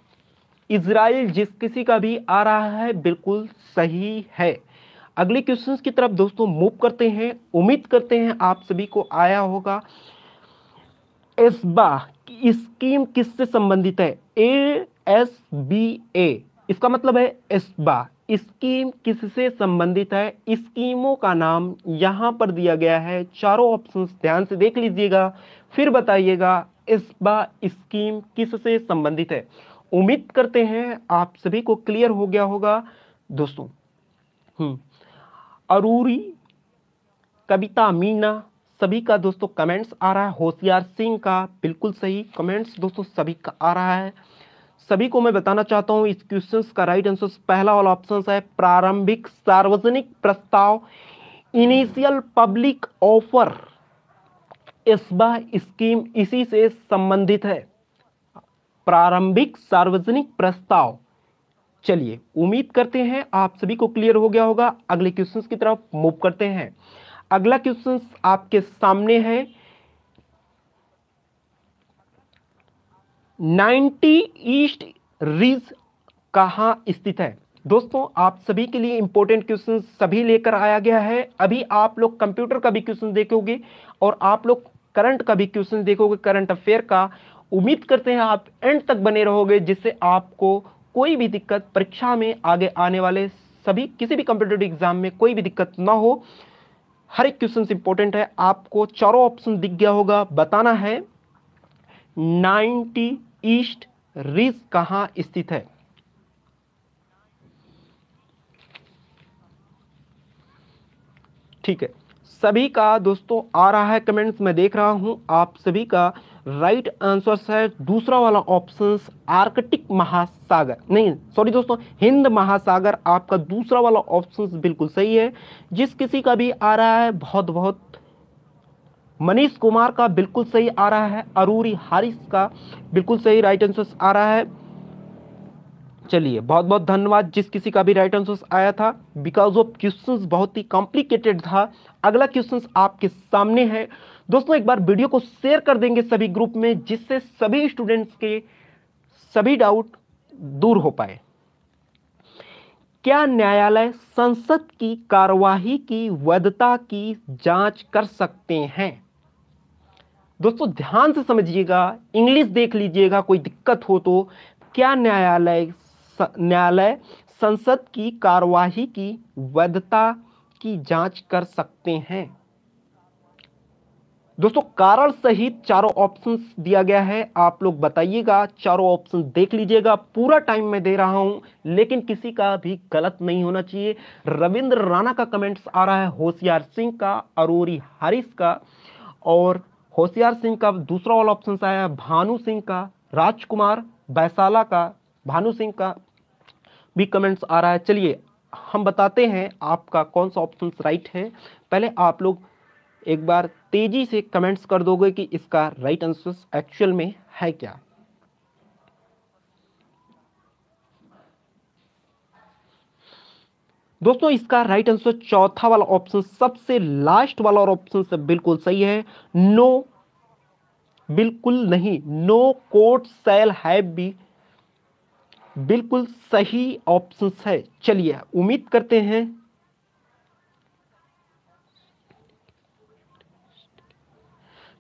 इसराइल जिस किसी का भी आ रहा है बिल्कुल सही है अगले क्वेश्चंस की तरफ दोस्तों मूव करते हैं उम्मीद करते हैं आप सभी को आया होगा एसबा स्कीम किससे संबंधित है ए एस बी ए इसका मतलब है एसबा स्कीम किससे संबंधित है स्कीमों का नाम यहां पर दिया गया है चारों ऑप्शंस ध्यान से देख लीजिएगा फिर बताइएगा एसबा स्कीम किससे संबंधित है उम्मीद करते हैं आप सभी को क्लियर हो गया होगा दोस्तों हम्म अरूरी कविता मीना सभी का दोस्तों कमेंट्स आ रहा है होशियार सिंह का बिल्कुल सही कमेंट्स दोस्तों सभी का आ रहा है सभी को मैं बताना चाहता हूं इस क्वेश्चन का राइट आंसर पहला वाला ऑप्शन है प्रारंभिक सार्वजनिक प्रस्ताव initial public offer ASBA scheme इसी से संबंधित है प्रारंभिक सार्वजनिक प्रस्ताव चलिए उम्मीद करते हैं आप सभी को क्लियर हो गया होगा अगले क्वेश्चन की तरफ मूव करते हैं अगला क्वेश्चन आपके सामने है 90 ईस्ट रीज कहाँ स्थित है दोस्तों आप सभी के लिए इंपॉर्टेंट क्वेश्चन सभी लेकर आया गया है अभी आप लोग कंप्यूटर का भी क्वेश्चन देखोगे और आप लोग करंट का भी क्वेश्चन देखोगे करंट अफेयर का उम्मीद करते हैं आप एंड तक बने रहोगे जिससे आपको कोई भी दिक्कत परीक्षा में आगे आने वाले सभी किसी भी कंपिटेटिव एग्जाम में कोई भी दिक्कत ना हो हर एक क्वेश्चन इंपॉर्टेंट है आपको चारों ऑप्शन दिख गया होगा बताना है नाइन्टी ईस्ट रिज कहां स्थित है ठीक है सभी का दोस्तों आ रहा है कमेंट्स मैं देख रहा हूं आप सभी का राइट आंसर है दूसरा वाला ऑप्शन आर्कटिक महासागर नहीं सॉरी दोस्तों हिंद महासागर आपका दूसरा वाला ऑप्शन बिल्कुल सही है जिस किसी का भी आ रहा है बहुत बहुत मनीष कुमार का बिल्कुल सही आ रहा है अरूरी हारिस का बिल्कुल सही राइट आंसर आ रहा है चलिए बहुत बहुत धन्यवाद जिस किसी का भी राइट आंसर आया था बिकॉज ऑफ क्वेश्चंस बहुत ही कॉम्प्लिकेटेड था अगला क्वेश्चंस आपके सामने है दोस्तों एक बार वीडियो को शेयर कर देंगे सभी ग्रुप में जिससे सभी स्टूडेंट्स के सभी डाउट दूर हो पाए क्या न्यायालय संसद की कार्यवाही की वैधता की जांच कर सकते हैं दोस्तों ध्यान से समझिएगा इंग्लिश देख लीजिएगा कोई दिक्कत हो तो क्या न्यायालय न्यायालय संसद की कार्यवाही की वैधता की जांच कर सकते हैं दोस्तों कारण सहित चारों ऑप्शन दिया गया है आप लोग बताइएगा चारों ऑप्शन देख लीजिएगा पूरा टाइम मैं दे रहा हूं लेकिन किसी का भी गलत नहीं होना चाहिए रविंद्र राणा का कमेंट्स आ रहा है होशियार सिंह का अरोरी हारिस का और होशियार सिंह का दूसरा ऑल ऑप्शन आया भानु सिंह का राजकुमार बैसाला का भानु सिंह का भी कमेंट्स आ रहा है चलिए हम बताते हैं आपका कौन सा ऑप्शन राइट है पहले आप लोग एक बार तेज़ी से कमेंट्स कर दोगे कि इसका राइट आंसर एक्चुअल में है क्या दोस्तों इसका राइट आंसर चौथा वाला ऑप्शन सबसे लास्ट वाला और ऑप्शन से बिल्कुल सही है नो बिल्कुल नहीं नो कोट सेल है बिल्कुल सही ऑप्शन है चलिए उम्मीद करते हैं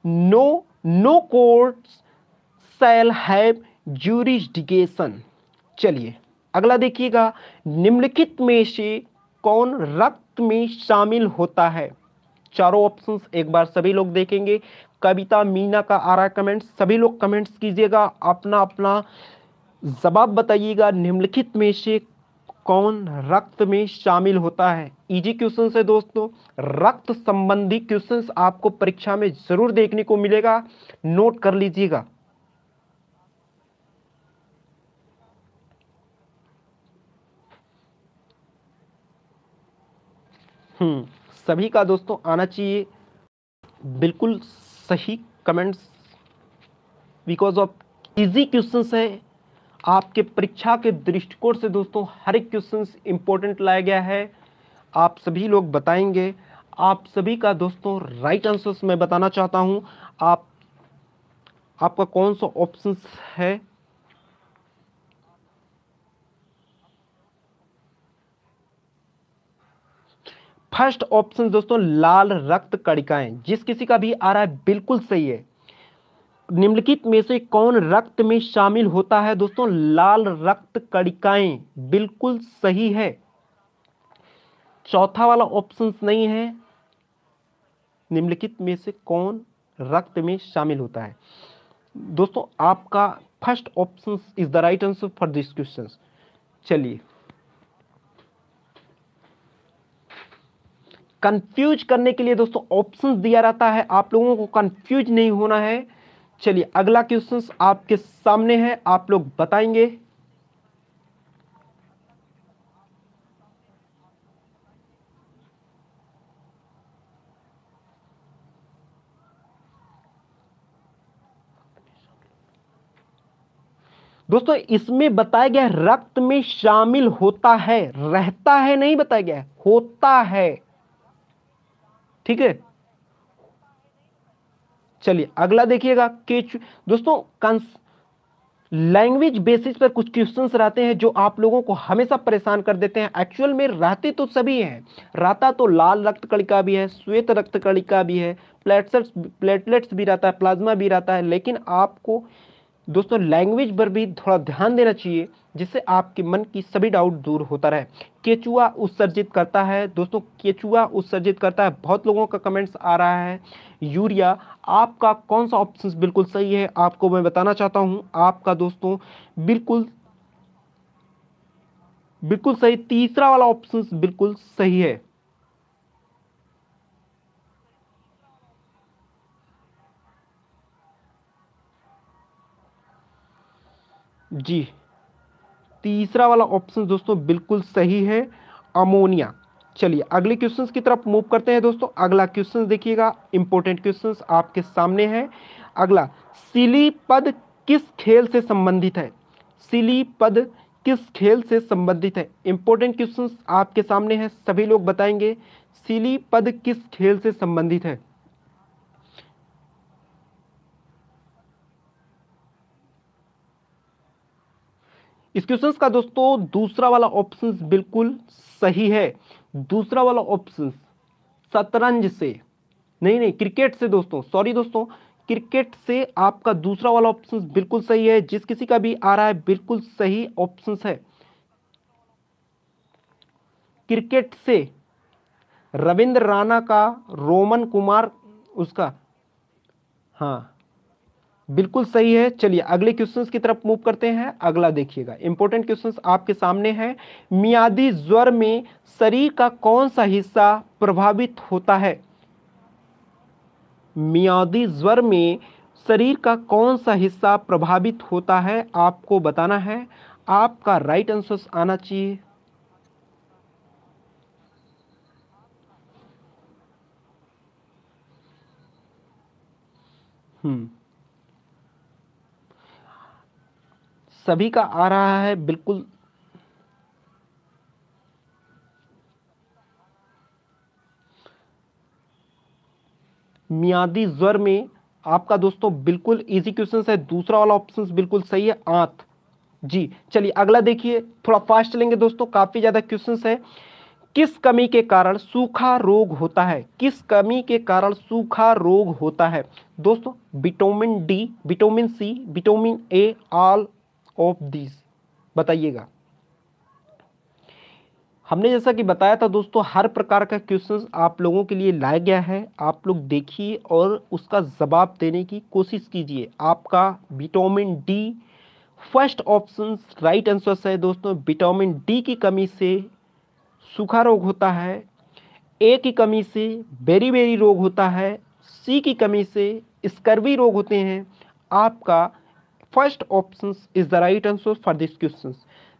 no no courts shall have jurisdiction चलिए अगला देखिएगा निम्नलिखित में से कौन रक्त में शामिल होता है चारों ऑप्शंस एक बार सभी लोग देखेंगे कविता मीना का आ रहा है कमेंट सभी लोग कमेंट्स कीजिएगा अपना अपना जवाब बताइएगा निम्नलिखित में से कौन रक्त में शामिल होता है इजी e क्वेश्चन है दोस्तों रक्त संबंधी क्वेश्चंस आपको परीक्षा में जरूर देखने को मिलेगा नोट कर लीजिएगा हम्म सभी का दोस्तों आना चाहिए बिल्कुल सही comments because of easy questions है आपके परीक्षा के दृष्टिकोण से दोस्तों हर एक क्वेश्चन इंपॉर्टेंट लाया गया है आप सभी लोग बताएंगे आप सभी का दोस्तों राइट आंसर्स मैं बताना चाहता हूं आप आपका कौन सा ऑप्शन है फर्स्ट ऑप्शन दोस्तों लाल रक्त कड़िकाएं जिस किसी का भी आ रहा है बिल्कुल सही है निम्नलिखित में से कौन रक्त में शामिल होता है दोस्तों लाल रक्त कणिकाएं बिल्कुल सही है चौथा वाला ऑप्शन नहीं है निम्नलिखित में से कौन रक्त में शामिल होता है दोस्तों आपका first option is the right answer for this question चलिए कंफ्यूज करने के लिए दोस्तों ऑप्शंस दिया रहता है आप लोगों को कंफ्यूज नहीं होना है चलिए अगला क्वेश्चन आपके सामने है आप लोग बताएंगे दोस्तों इसमें बताया गया रक्त में शामिल होता है रहता है नहीं बताया गया होता है ठीक है चलिए अगला देखिएगा केचु दोस्तों कंस लैंग्वेज बेसिस पर कुछ क्वेश्चन रहते हैं जो आप लोगों को हमेशा परेशान कर देते हैं एक्चुअल में रहते तो सभी हैं रहता तो लाल रक्त कणिका भी है श्वेत रक्त कणिका भी है प्लेटलेट्स प्लेटलेट्स भी रहता है प्लाज्मा भी रहता है लेकिन आपको दोस्तों लैंग्वेज पर भी थोड़ा ध्यान देना चाहिए जिससे आपके मन की सभी डाउट दूर होता रहे केचुआ उत्सर्जित करता है दोस्तों केचुआ उत्सर्जित करता है बहुत लोगों का कमेंट्स आ रहा है यूरिया आपका कौन सा ऑप्शन बिल्कुल सही है आपको मैं बताना चाहता हूँ आपका दोस्तों बिल्कुल बिल्कुल सही तीसरा वाला ऑप्शन बिल्कुल सही है जी तीसरा वाला ऑप्शन दोस्तों बिल्कुल सही है अमोनिया चलिए अगले क्वेश्चंस की तरफ मूव करते हैं दोस्तों अगला क्वेश्चन देखिएगा इंपॉर्टेंट क्वेश्चंस आपके सामने है अगला सिली पद किस खेल से संबंधित है सिली पद किस खेल से संबंधित है इंपॉर्टेंट क्वेश्चंस आपके सामने है सभी लोग बताएंगे सिली पद किस खेल से संबंधित है इस क्वेश्चन का दोस्तों दूसरा वाला ऑप्शन बिल्कुल सही है दूसरा वाला ऑप्शन शतरंज से नहीं नहीं क्रिकेट से दोस्तों सॉरी दोस्तों क्रिकेट से आपका दूसरा वाला ऑप्शन बिल्कुल सही है जिस किसी का भी आ रहा है बिल्कुल सही ऑप्शन है क्रिकेट से रविंद्र राणा का रोमन कुमार उसका हाँ बिल्कुल सही है चलिए अगले क्वेश्चंस की तरफ मूव करते हैं अगला देखिएगा इंपॉर्टेंट क्वेश्चंस आपके सामने हैं मियादी ज्वर में शरीर का कौन सा हिस्सा प्रभावित होता है मियादी ज्वर में शरीर का कौन सा हिस्सा प्रभावित होता है आपको बताना है आपका राइट आंसर आना चाहिए हम्म सभी का आ रहा है बिल्कुल मियादी जर में आपका दोस्तों बिल्कुल इजी क्वेश्चन है दूसरा वाला ऑप्शन बिल्कुल सही है आंत जी चलिए अगला देखिए थोड़ा फास्ट लेंगे दोस्तों काफ़ी ज़्यादा क्वेश्चन है किस कमी के कारण सूखा रोग होता है किस कमी के कारण सूखा रोग होता है दोस्तों vitamin D vitamin C vitamin A all of these बताइएगा हमने जैसा कि बताया था दोस्तों हर प्रकार का क्वेश्चन आप लोगों के लिए लाया गया है आप लोग देखिए और उसका जवाब देने की कोशिश कीजिए आपका vitamin D first option right answer है दोस्तों विटामिन डी की कमी से सूखा रोग होता है ए की कमी से बेरी बेरी रोग होता है सी की कमी से स्कर्वी रोग होते हैं आपका first option is the right answer for this question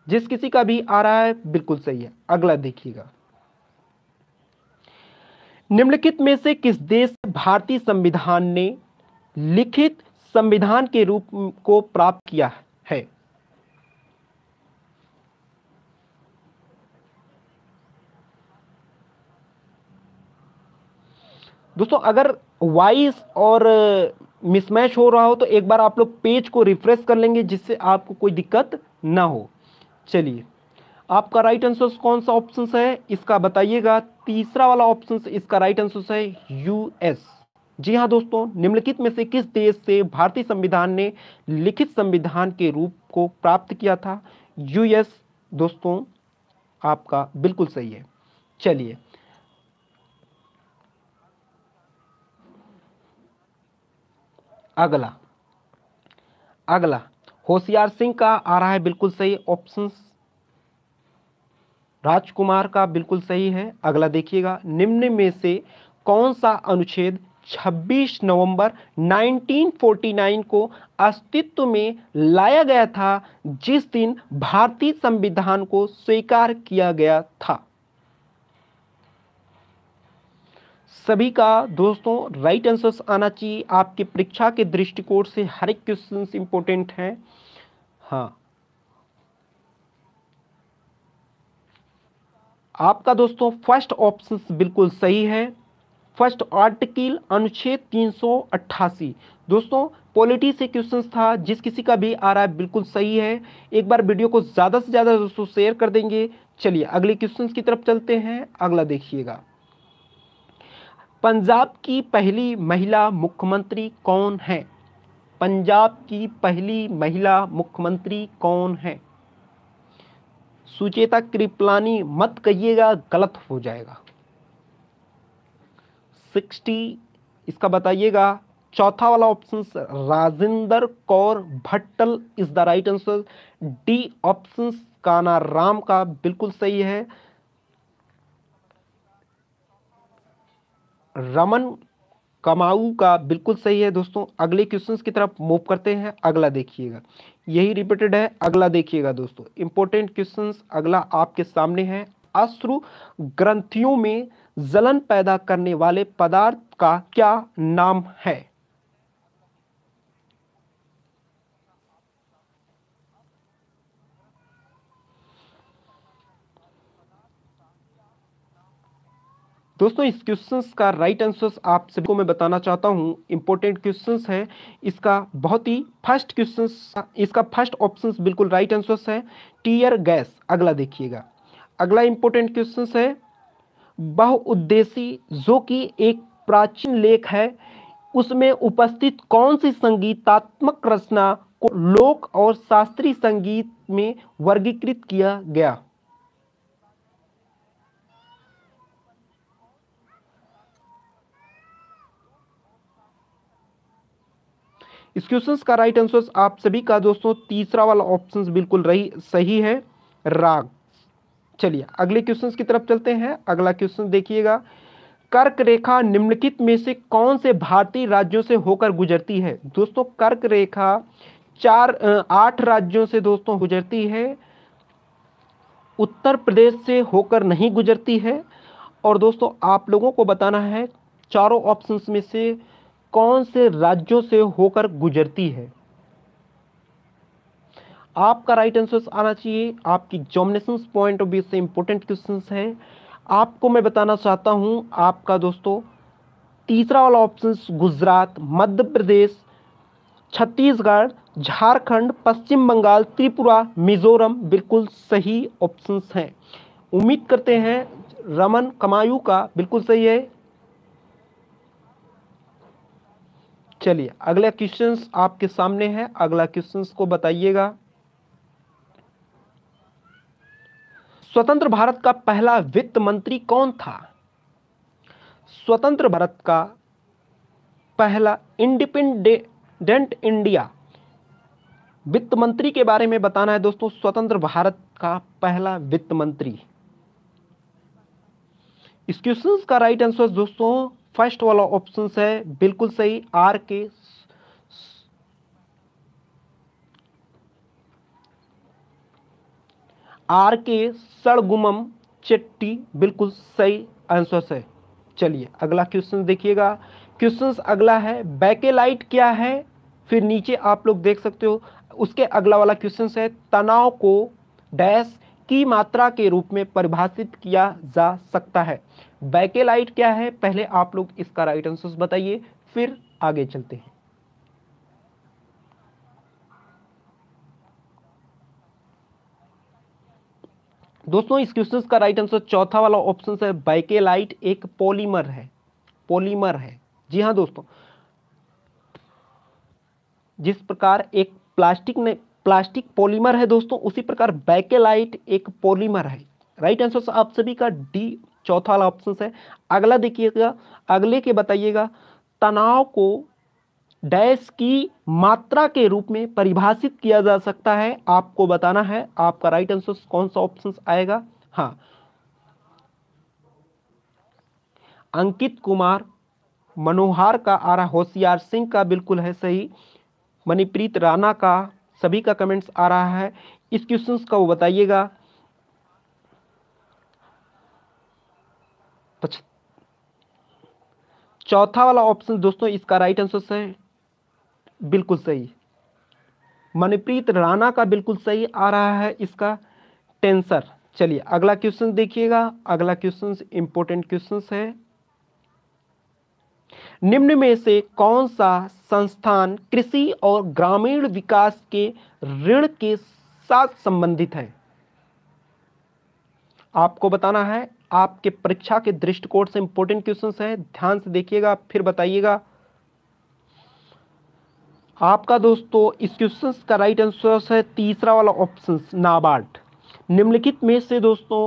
जिस किसी का भी आ रहा है बिल्कुल सही है अगला देखिएगा निम्नलिखित में से किस देश भारतीय संविधान ने लिखित संविधान के रूप को प्राप्त किया है दोस्तों अगर वाइस और मिसमैच हो रहा हो तो एक बार आप लोग पेज को रिफ्रेश कर लेंगे जिससे आपको कोई दिक्कत ना हो चलिए आपका राइट आंसर कौन सा ऑप्शन है इसका बताइएगा तीसरा वाला ऑप्शन इसका राइट आंसर है यूएस जी हाँ दोस्तों निम्नलिखित में से किस देश से भारतीय संविधान ने लिखित संविधान के रूप को प्राप्त किया था यूएस दोस्तों आपका बिल्कुल सही है चलिए अगला अगला होशियार सिंह का आ रहा है बिल्कुल सही ऑप्शन राजकुमार का बिल्कुल सही है अगला देखिएगा निम्न में से कौन सा अनुच्छेद 26 नवंबर 1949 को अस्तित्व में लाया गया था जिस दिन भारतीय संविधान को स्वीकार किया गया था सभी का दोस्तों राइट आंसर्स आना चाहिए आपके परीक्षा के दृष्टिकोण से हर एक क्वेश्चन इंपॉर्टेंट है हाँ आपका दोस्तों फर्स्ट ऑप्शन बिल्कुल सही है फर्स्ट आर्टिकल अनुच्छेद तीन दोस्तों पॉलिटी से क्वेश्चंस था जिस किसी का भी आ रहा है बिल्कुल सही है एक बार वीडियो को ज़्यादा से ज़्यादा दोस्तों शेयर कर देंगे चलिए अगले क्वेश्चंस की तरफ चलते हैं अगला देखिएगा पंजाब की पहली महिला मुख्यमंत्री कौन है पंजाब की पहली महिला मुख्यमंत्री कौन है सुचेता कृपलानी मत कहिएगा गलत हो जाएगा सिक्सटी इसका बताइएगा चौथा वाला option Rajinder Kaur Bhattal is the right answer D option Kana Ram का बिल्कुल सही है रमन कमाऊ का बिल्कुल सही है दोस्तों अगले क्वेश्चन की तरफ मूव करते हैं अगला देखिएगा यही रिपीटेड है अगला देखिएगा दोस्तों इंपॉर्टेंट क्वेश्चन अगला आपके सामने है अश्रु ग्रंथियों में जलन पैदा करने वाले पदार्थ का क्या नाम है दोस्तों इस क्वेश्चन का राइट आंसर आप सभी को मैं बताना चाहता हूँ इंपॉर्टेंट क्वेश्चन है इसका बहुत ही फर्स्ट क्वेश्चन इसका फर्स्ट ऑप्शन बिल्कुल राइट आंसर है टीयर गैस अगला देखिएगा अगला इंपॉर्टेंट क्वेश्चन है बहुउद्देशी जो कि एक प्राचीन लेख है उसमें उपस्थित कौन सी संगीतात्मक रचना को लोक और शास्त्रीय संगीत में वर्गीकृत किया गया इस क्वेश्चन का राइट आंसर आप सभी का दोस्तों तीसरा वाला ऑप्शन बिल्कुल रही सही है राग चलिए अगले क्वेश्चन की तरफ चलते हैं अगला क्वेश्चन देखिएगा कर्क रेखा निम्नलिखित में से कौन से भारतीय राज्यों से होकर गुजरती है दोस्तों कर्क रेखा चार आठ राज्यों से दोस्तों गुजरती है उत्तर प्रदेश से होकर नहीं गुजरती है और दोस्तों आप लोगों को बताना है चारों ऑप्शंस में से कौन से राज्यों से होकर गुजरती है आपका राइट आंसर आना चाहिए आपकी एग्जामिनेशन पॉइंट ऑफ व्यू से इंपॉर्टेंट क्वेश्चन हैं आपको मैं बताना चाहता हूं आपका दोस्तों तीसरा वाला ऑप्शन गुजरात मध्य प्रदेश छत्तीसगढ़ झारखंड पश्चिम बंगाल त्रिपुरा मिजोरम बिल्कुल सही ऑप्शंस हैं उम्मीद करते हैं रमन कमायू का बिल्कुल सही है चलिए अगला क्वेश्चन आपके सामने है अगला क्वेश्चन को बताइएगा स्वतंत्र भारत का पहला वित्त मंत्री कौन था स्वतंत्र भारत का पहला इंडिपेंडेंट इंडिया वित्त मंत्री के बारे में बताना है दोस्तों स्वतंत्र भारत का पहला वित्त मंत्री इस क्वेश्चन का राइट आंसर दोस्तों फर्स्ट वाला ऑप्शन है बिल्कुल सही आर के आर के सड़गुमम चट्टी बिल्कुल सही आंसर है चलिए अगला क्वेश्चन देखिएगा क्वेश्चन अगला है बैकेलाइट क्या है फिर नीचे आप लोग देख सकते हो उसके अगला वाला क्वेश्चन है तनाव को डैश की मात्रा के रूप में परिभाषित किया जा सकता है बैकेलाइट क्या है पहले आप लोग इसका राइट आंसर बताइए फिर आगे चलते हैं दोस्तों इस क्वेश्चन का राइट आंसर चौथा वाला ऑप्शन है बाइकेलाइट एक पॉलीमर है पॉलीमर है जी हाँ दोस्तों जिस प्रकार एक प्लास्टिक ने प्लास्टिक पॉलीमर है दोस्तों उसी प्रकार बाइकेलाइट एक पॉलीमर है राइट आंसर आप सभी का डी चौथा वाला ऑप्शन है अगला देखिएगा अगले के बताइएगा तनाव को डैश की मात्रा के रूप में परिभाषित किया जा सकता है आपको बताना है आपका राइट आंसर कौन सा ऑप्शन आएगा हाँ अंकित कुमार मनोहार का आ रहा होशियार सिंह का बिल्कुल है सही मणिप्रीत राणा का सभी का कमेंट्स आ रहा है इस क्वेश्चन का वो बताइएगा अच्छा। चौथा वाला ऑप्शन दोस्तों इसका राइट आंसर है बिल्कुल सही मनप्रीत राणा का बिल्कुल सही आ रहा है इसका टेंसर चलिए अगला क्वेश्चन देखिएगा अगला क्वेश्चन इंपॉर्टेंट क्वेश्चन है निम्न में से कौन सा संस्थान कृषि और ग्रामीण विकास के ऋण के साथ संबंधित है आपको बताना है आपके परीक्षा के दृष्टिकोण से इंपॉर्टेंट क्वेश्चन है ध्यान से देखिएगा फिर बताइएगा आपका दोस्तों इस क्वेश्चन का राइट आंसर है तीसरा वाला ऑप्शन नाबार्ड निम्नलिखित में से दोस्तों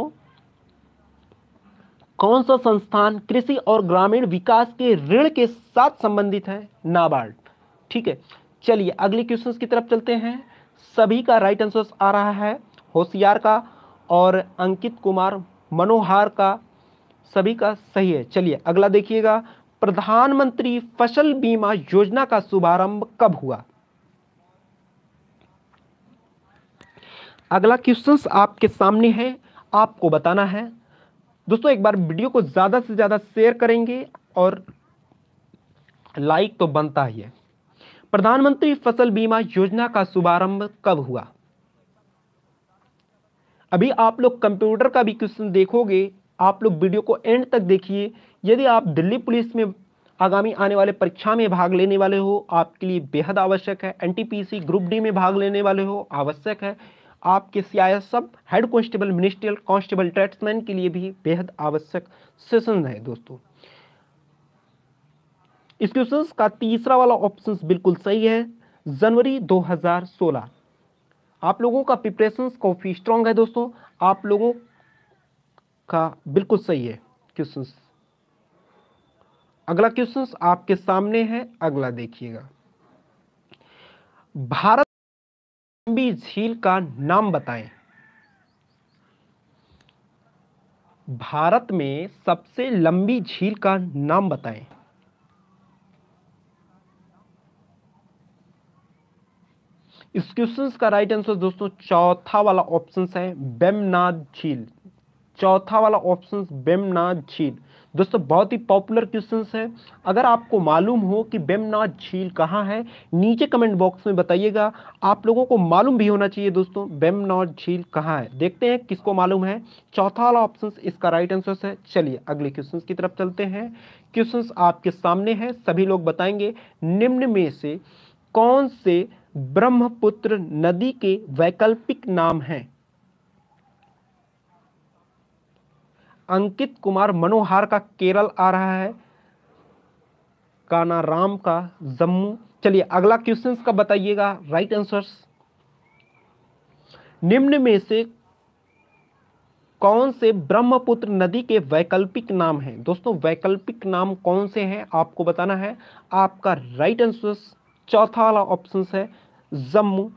कौन सा संस्थान कृषि और ग्रामीण विकास के ऋण के साथ संबंधित है नाबार्ड ठीक है चलिए अगले क्वेश्चन की तरफ चलते हैं सभी का राइट आंसर आ रहा है होशियार का और अंकित कुमार मनोहार का सभी का सही है चलिए अगला देखिएगा प्रधानमंत्री फसल बीमा योजना का शुभारंभ कब हुआ अगला क्वेश्चन आपके सामने है आपको बताना है दोस्तों एक बार वीडियो को ज़्यादा से ज़्यादा शेयर करेंगे और लाइक तो बनता ही है प्रधानमंत्री फसल बीमा योजना का शुभारंभ कब हुआ अभी आप लोग कंप्यूटर का भी क्वेश्चन देखोगे आप लोग वीडियो को एंड तक देखिए यदि आप दिल्ली पुलिस में आगामी आने वाले परीक्षा में भाग लेने वाले हो आपके लिए बेहद आवश्यक है एनटीपीसी ग्रुप डी में भाग लेने वाले हो आवश्यक है आपके सियाया सब head constable ministerial constable tradesman के लिए भी बेहद आवश्यक सेशन है दोस्तों इस क्वेश्चन का तीसरा वाला ऑप्शन बिल्कुल सही है जनवरी 2016 आप लोगों का प्रिपरेशन काफ़ी स्ट्रांग है दोस्तों आप लोगों का बिल्कुल सही है क्वेश्चन अगला क्वेश्चन आपके सामने है अगला देखिएगा भारत लंबी झील का नाम बताएं भारत में सबसे लंबी झील का नाम बताएं इस क्वेश्चन का राइट आंसर दोस्तों चौथा वाला ऑप्शन है बेमनाथ झील चौथा वाला ऑप्शन बेमनाथ झील दोस्तों बहुत ही पॉपुलर क्वेश्चन है अगर आपको मालूम हो कि बेमनाथ झील कहाँ है नीचे कमेंट बॉक्स में बताइएगा आप लोगों को मालूम भी होना चाहिए दोस्तों बेमनाथ झील कहाँ है देखते हैं किसको मालूम है चौथा वाला ऑप्शन इसका राइट आंसर है चलिए अगले क्वेश्चन की तरफ चलते हैं क्वेश्चन आपके सामने हैं सभी लोग बताएंगे निम्न में से कौन से ब्रह्मपुत्र नदी के वैकल्पिक नाम हैं अंकित कुमार मनोहार का केरल आ रहा है काना राम का जम्मू चलिए अगला क्वेश्चन का बताइएगा राइट आंसर्स निम्न में से कौन से ब्रह्मपुत्र नदी के वैकल्पिक नाम हैं दोस्तों वैकल्पिक नाम कौन से हैं आपको बताना है आपका राइट आंसर चौथा वाला ऑप्शन है जम्मू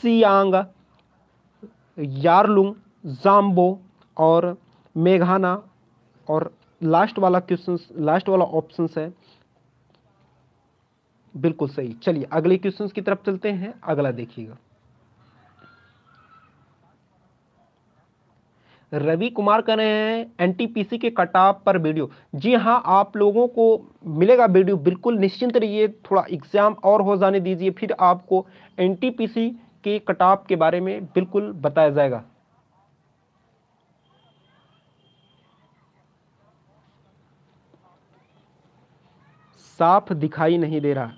सियांग यारलुंग जाम्बो और मेघाना और लास्ट वाला क्वेश्चन लास्ट वाला ऑप्शन है बिल्कुल सही चलिए अगले क्वेश्चन की तरफ चलते हैं अगला देखिएगा रवि कुमार कर रहे हैं एनटीपीसी के कटाप पर वीडियो जी हाँ आप लोगों को मिलेगा वीडियो बिल्कुल निश्चिंत रहिए थोड़ा एग्ज़ाम और हो जाने दीजिए फिर आपको एनटीपीसी के कटाप के बारे में बिल्कुल बताया जाएगा साफ दिखाई नहीं दे रहा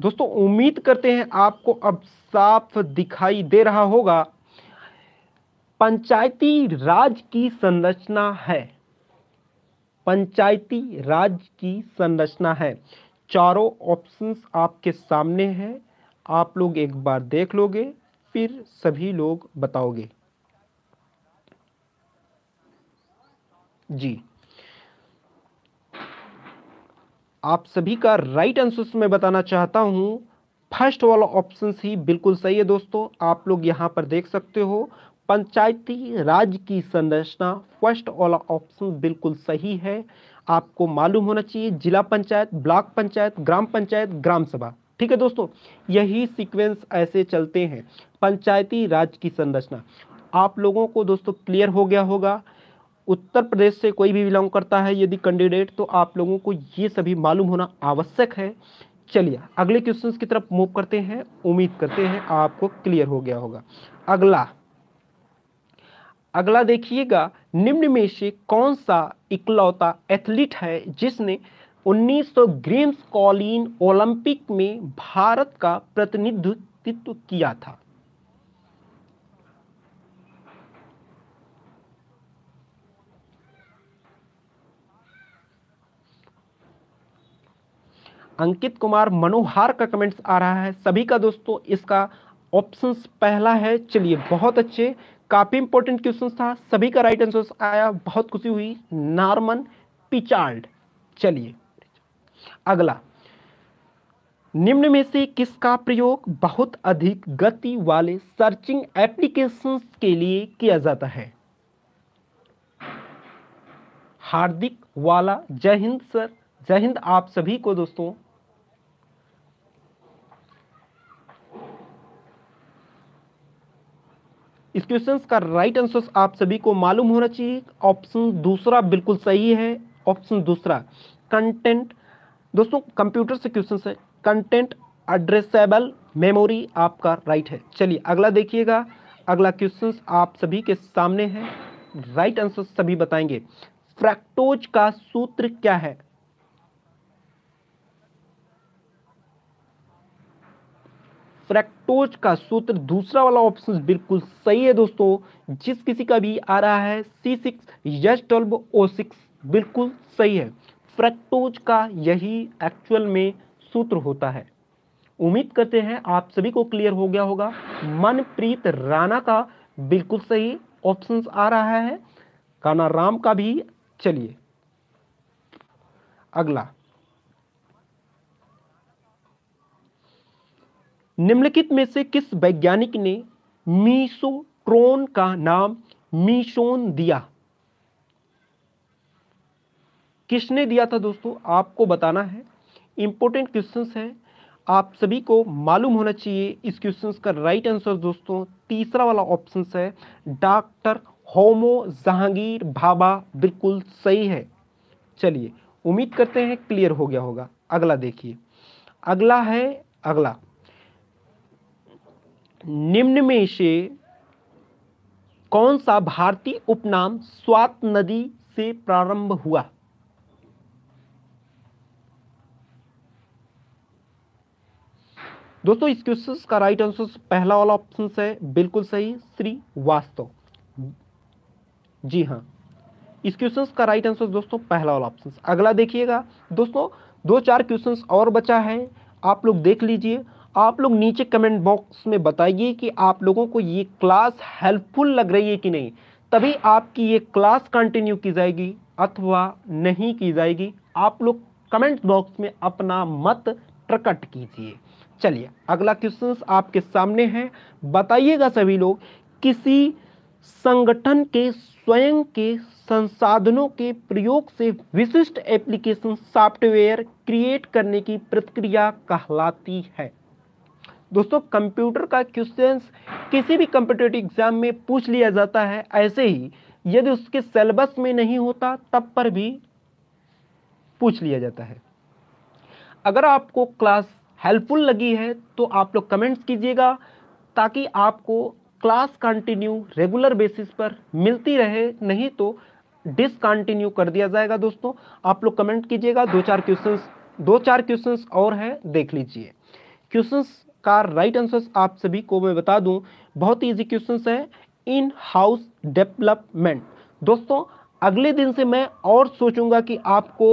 दोस्तों उम्मीद करते हैं आपको अब साफ दिखाई दे रहा होगा पंचायती राज की संरचना है पंचायती राज की संरचना है चारों ऑप्शंस आपके सामने हैं आप लोग एक बार देख लोगे फिर सभी लोग बताओगे जी आप सभी का राइट आंसर मैं बताना चाहता हूं फर्स्ट वाला ऑप्शन ही बिल्कुल सही है दोस्तों आप लोग यहां पर देख सकते हो पंचायती राज की संरचना फर्स्ट वाला ऑप्शन बिल्कुल सही है आपको मालूम होना चाहिए जिला पंचायत ब्लॉक पंचायत ग्राम पंचायत ग्राम सभा ठीक है दोस्तों यही सीक्वेंस ऐसे चलते हैं पंचायती राज की संरचना आप लोगों को दोस्तों क्लियर हो गया होगा उत्तर प्रदेश से कोई भी बिलोंग करता है यदि कैंडिडेट तो आप लोगों को ये सभी मालूम होना आवश्यक है चलिए अगले क्वेश्चंस की तरफ मूव करते हैं उम्मीद करते हैं आपको क्लियर हो गया होगा अगला अगला देखिएगा निम्न में से कौन सा इकलौता एथलीट है जिसने 1900 ग्रीम्स कॉलिन ओलंपिक में भारत का प्रतिनिधित्व किया था अंकित कुमार मनोहार का कमेंट्स आ रहा है सभी का दोस्तों इसका ऑप्शंस पहला है चलिए बहुत अच्छे काफी इंपॉर्टेंट क्वेश्चन था सभी का राइट आंसर आया बहुत खुशी हुई नॉर्मन पिचार्ड चलिए अगला निम्न में से किसका प्रयोग बहुत अधिक गति वाले सर्चिंग एप्लीकेशंस के लिए किया जाता है हार्दिक वाला जय हिंद सर जय हिंद आप सभी को दोस्तों इस क्वेश्चन का राइट आंसर आप सभी को मालूम होना चाहिए ऑप्शन दूसरा बिल्कुल सही है ऑप्शन दूसरा कंटेंट दोस्तों कंप्यूटर से क्वेश्चन है कंटेंट एड्रेसेबल मेमोरी आपका राइट है चलिए अगला देखिएगा अगला क्वेश्चन आप सभी के सामने है राइट आंसर सभी बताएंगे फ्रैक्टोज का सूत्र क्या है फ्रैक्टोज का सूत्र दूसरा वाला ऑप्शन बिल्कुल सही है दोस्तों जिस किसी का भी आ रहा है C six yes twelve O six बिल्कुल सही है फ्रैक्टोज का यही एक्चुअल में सूत्र होता है उम्मीद करते हैं आप सभी को क्लियर हो गया होगा मनप्रीत राणा का बिल्कुल सही ऑप्शन आ रहा है काना राम का भी चलिए अगला निम्नलिखित में से किस वैज्ञानिक ने मीसोट्रोन का नाम मीशोन दिया किसने दिया था दोस्तों आपको बताना है इंपॉर्टेंट क्वेश्चन है आप सभी को मालूम होना चाहिए इस क्वेश्चन का राइट आंसर दोस्तों तीसरा वाला ऑप्शन है डॉक्टर होमो जहांगीर भाबा बिल्कुल सही है चलिए उम्मीद करते हैं क्लियर हो गया होगा अगला देखिए अगला है अगला निम्न में से कौन सा भारतीय उपनाम स्वात नदी से प्रारंभ हुआ दोस्तों इस क्वेश्चन का राइट आंसर पहला वाला ऑप्शन है बिल्कुल सही श्री वास्तव जी हाँ इस क्वेश्चन का राइट आंसर दोस्तों पहला वाला ऑप्शन अगला देखिएगा दोस्तों दो चार क्वेश्चन और बचा है आप लोग देख लीजिए आप लोग नीचे कमेंट बॉक्स में बताइए कि आप लोगों को ये क्लास हेल्पफुल लग रही है कि नहीं तभी आपकी ये क्लास कंटिन्यू की जाएगी अथवा नहीं की जाएगी आप लोग कमेंट बॉक्स में अपना मत प्रकट कीजिए चलिए अगला क्वेश्चन आपके सामने है बताइएगा सभी लोग किसी संगठन के स्वयं के संसाधनों के प्रयोग से विशिष्ट एप्लीकेशन सॉफ्टवेयर क्रिएट करने की प्रक्रिया कहलाती है दोस्तों कंप्यूटर का क्वेश्चंस किसी भी कंपिटेटिव एग्जाम में पूछ लिया जाता है ऐसे ही यदि उसके सिलेबस में नहीं होता तब पर भी पूछ लिया जाता है अगर आपको क्लास हेल्पफुल लगी है तो आप लोग कमेंट्स कीजिएगा ताकि आपको क्लास कंटिन्यू रेगुलर बेसिस पर मिलती रहे नहीं तो डिसकंटिन्यू कर दिया जाएगा दोस्तों आप लोग कमेंट कीजिएगा दो चार क्वेश्चंस दो चार क्वेश्चंस और हैं देख लीजिए क्वेश्चंस कार राइट आंसर्स आप सभी को मैं बता दूं बहुत ही इजी क्वेश्चंस है इन हाउस डेवलपमेंट दोस्तों अगले दिन से मैं और सोचूंगा कि आपको